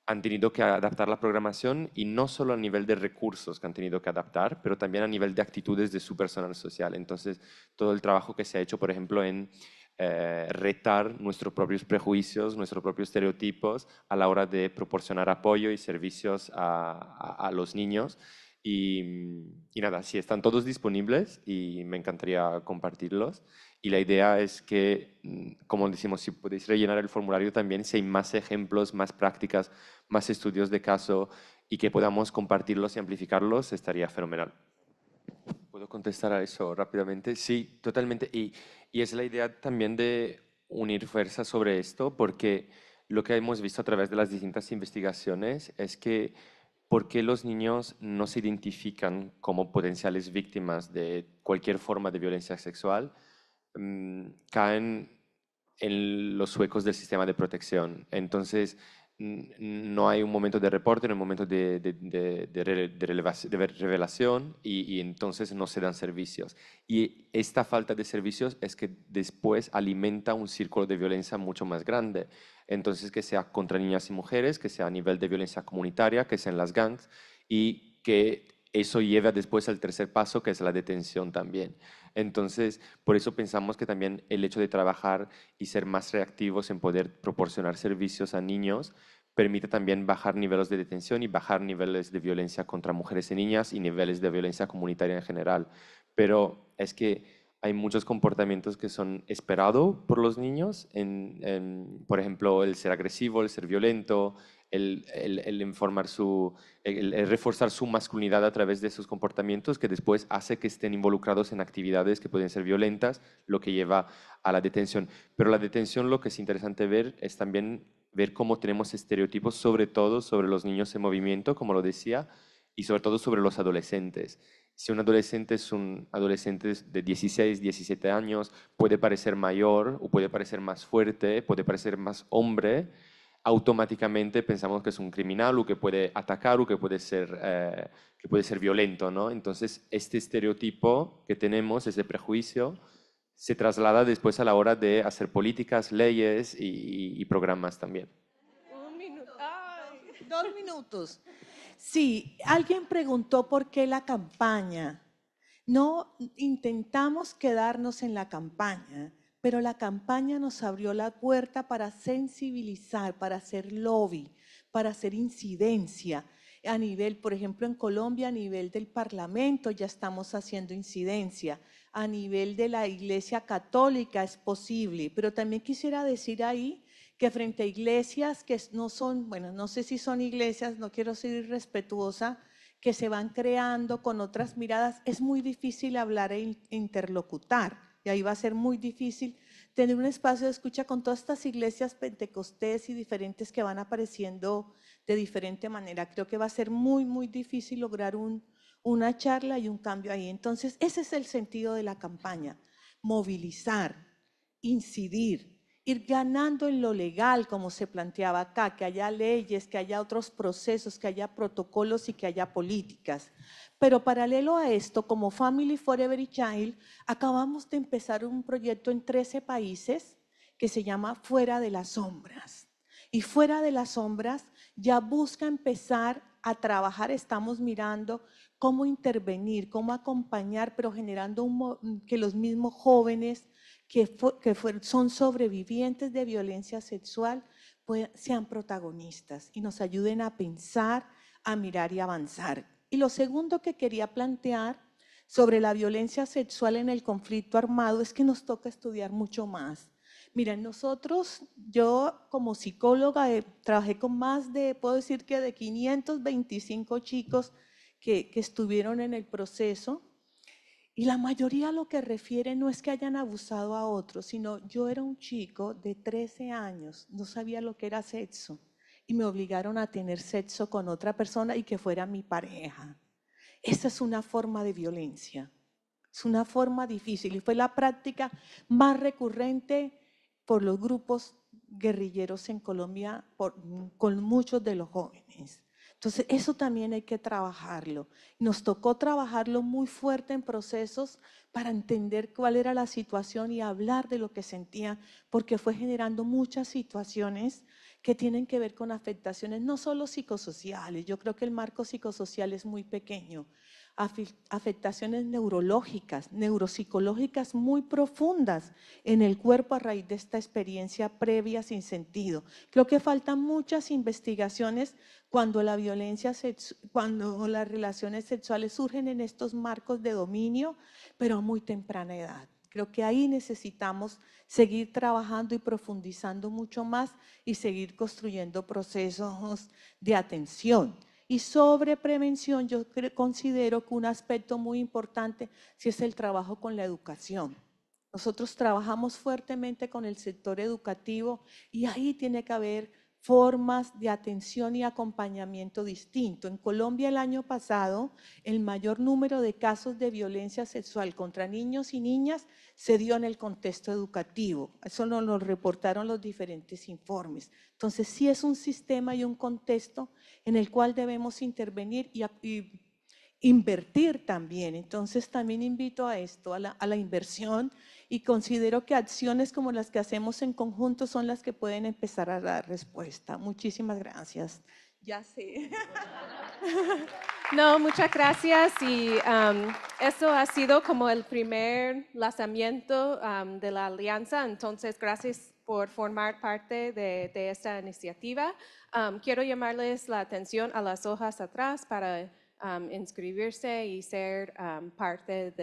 Speaker 2: han tenido que adaptar la programación y no solo a nivel de recursos que han tenido que adaptar, pero también a nivel de actitudes de su personal social. Entonces, todo el trabajo que se ha hecho, por ejemplo, en eh, retar nuestros propios prejuicios, nuestros propios estereotipos a la hora de proporcionar apoyo y servicios a los niños, Mm, y, nada, sí, están todos disponibles y me encantaría compartirlos. Y la idea es que, mm, como decimos, si podéis rellenar el formulario también, si hay más ejemplos, más prácticas, más estudios de caso y que podamos compartirlos y amplificarlos, estaría fenomenal. ¿Puedo contestar a eso rápidamente? Sí, totalmente. Y, y es la idea también de unir fuerzas sobre esto, porque lo que hemos visto a través de las distintas investigaciones es que ¿por qué los niños no se identifican como potenciales víctimas de cualquier forma de violencia sexual? Mm, caen en los huecos del sistema de protección. Entonces, no hay un momento de reporte, no hay un momento de, de, revelación y, entonces no se dan servicios. Y esta falta de servicios es que después alimenta un círculo de violencia mucho más grande, entonces, que sea contra niñas y mujeres, que sea a nivel de violencia comunitaria, que sea en las gangs y que eso lleve después al tercer paso, que es la detención también. Entonces, por eso pensamos que también el hecho de trabajar y ser más reactivos en poder proporcionar servicios a niños permite también bajar niveles de detención y bajar niveles de violencia contra mujeres y niñas y niveles de violencia comunitaria en general. Pero es que hay muchos comportamientos que son esperados por los niños, por ejemplo, el ser agresivo, el ser violento, el, informar su, el, reforzar su masculinidad a través de esos comportamientos que después hace que estén involucrados en actividades que pueden ser violentas, lo que lleva a la detención. Pero la detención lo que es interesante ver es también ver cómo tenemos estereotipos, sobre todo sobre los niños en movimiento, como lo decía, y sobre todo sobre los adolescentes si un adolescente es un adolescente de 16, 17 años, puede parecer mayor o puede parecer más fuerte, puede parecer más hombre, automáticamente pensamos que es un criminal o que puede atacar o que puede ser, eh, que puede ser violento. ¿no? Entonces, este estereotipo que tenemos, ese prejuicio, se traslada después a la hora de hacer políticas, leyes y, programas también. Un
Speaker 1: minuto. dos minutos.
Speaker 5: Sí, alguien preguntó por qué la campaña. No intentamos quedarnos en la campaña, pero la campaña nos abrió la puerta para sensibilizar, para hacer lobby, para hacer incidencia. A nivel, por ejemplo, en Colombia, a nivel del Parlamento ya estamos haciendo incidencia. A nivel de la Iglesia Católica es posible, pero también quisiera decir ahí que frente a iglesias que no son, bueno, no sé si son iglesias, no quiero ser irrespetuosa, que se van creando con otras miradas, es muy difícil hablar e, e interlocutar. Y ahí va a ser muy difícil tener un espacio de escucha con todas estas iglesias pentecostés y diferentes que van apareciendo de diferente manera. Creo que va a ser muy, muy difícil lograr una charla y un cambio ahí. Entonces, ese es el sentido de la campaña, movilizar, incidir, ir ganando en lo legal, como se planteaba acá, que haya leyes, que haya otros procesos, que haya protocolos y que haya políticas. Pero paralelo a esto, como Family for Every Child, acabamos de empezar un proyecto en 13 países que se llama Fuera de las Sombras. Y Fuera de las Sombras ya busca empezar a trabajar, estamos mirando cómo intervenir, cómo acompañar, pero generando que los mismos jóvenes que, son sobrevivientes de violencia sexual pues, sean protagonistas y nos ayuden a pensar, a mirar y avanzar. Y lo segundo que quería plantear sobre la violencia sexual en el conflicto armado es que nos toca estudiar mucho más. Miren, nosotros, yo como psicóloga eh, trabajé con más de, puedo decir que de 525 chicos que estuvieron en el proceso y la mayoría lo que refiere no es que hayan abusado a otros, sino yo era un chico de 13 años, no sabía lo que era sexo y me obligaron a tener sexo con otra persona y que fuera mi pareja. Esa es una forma de violencia. Es una forma difícil y fue la práctica más recurrente por los grupos guerrilleros en Colombia con muchos de los jóvenes. Entonces, eso también hay que trabajarlo. Nos tocó trabajarlo muy fuerte en procesos para entender cuál era la situación y hablar de lo que sentía, porque fue generando muchas situaciones que tienen que ver con afectaciones no solo psicosociales. Yo creo que el marco psicosocial es muy pequeño, afectaciones neurológicas, neuropsicológicas muy profundas en el cuerpo a raíz de esta experiencia previa sin sentido. Creo que faltan muchas investigaciones cuando cuando las relaciones sexuales surgen en estos marcos de dominio, pero a muy temprana edad. Creo que ahí necesitamos seguir trabajando y profundizando mucho más y seguir construyendo procesos de atención. Y sobre prevención, yo considero que un aspecto muy importante si es el trabajo con la educación. Nosotros trabajamos fuertemente con el sector educativo y ahí tiene que haber formas de atención y acompañamiento distinto. En Colombia el año pasado el mayor número de casos de violencia sexual contra niños y niñas se dio en el contexto educativo. Eso lo reportaron los diferentes informes. Entonces sí es un sistema y un contexto en el cual debemos intervenir y invertir también. Entonces también invito a esto, a la, inversión y considero que acciones como las que hacemos en conjunto son las
Speaker 1: que pueden empezar a dar respuesta. Muchísimas gracias.
Speaker 5: Ya sé.
Speaker 1: No, muchas gracias y um, eso ha sido como el primer lanzamiento um, de la alianza, entonces gracias por formar parte de, esta iniciativa. Um, quiero llamarles la atención a las hojas atrás para Um, inscribirse y ser um, parte de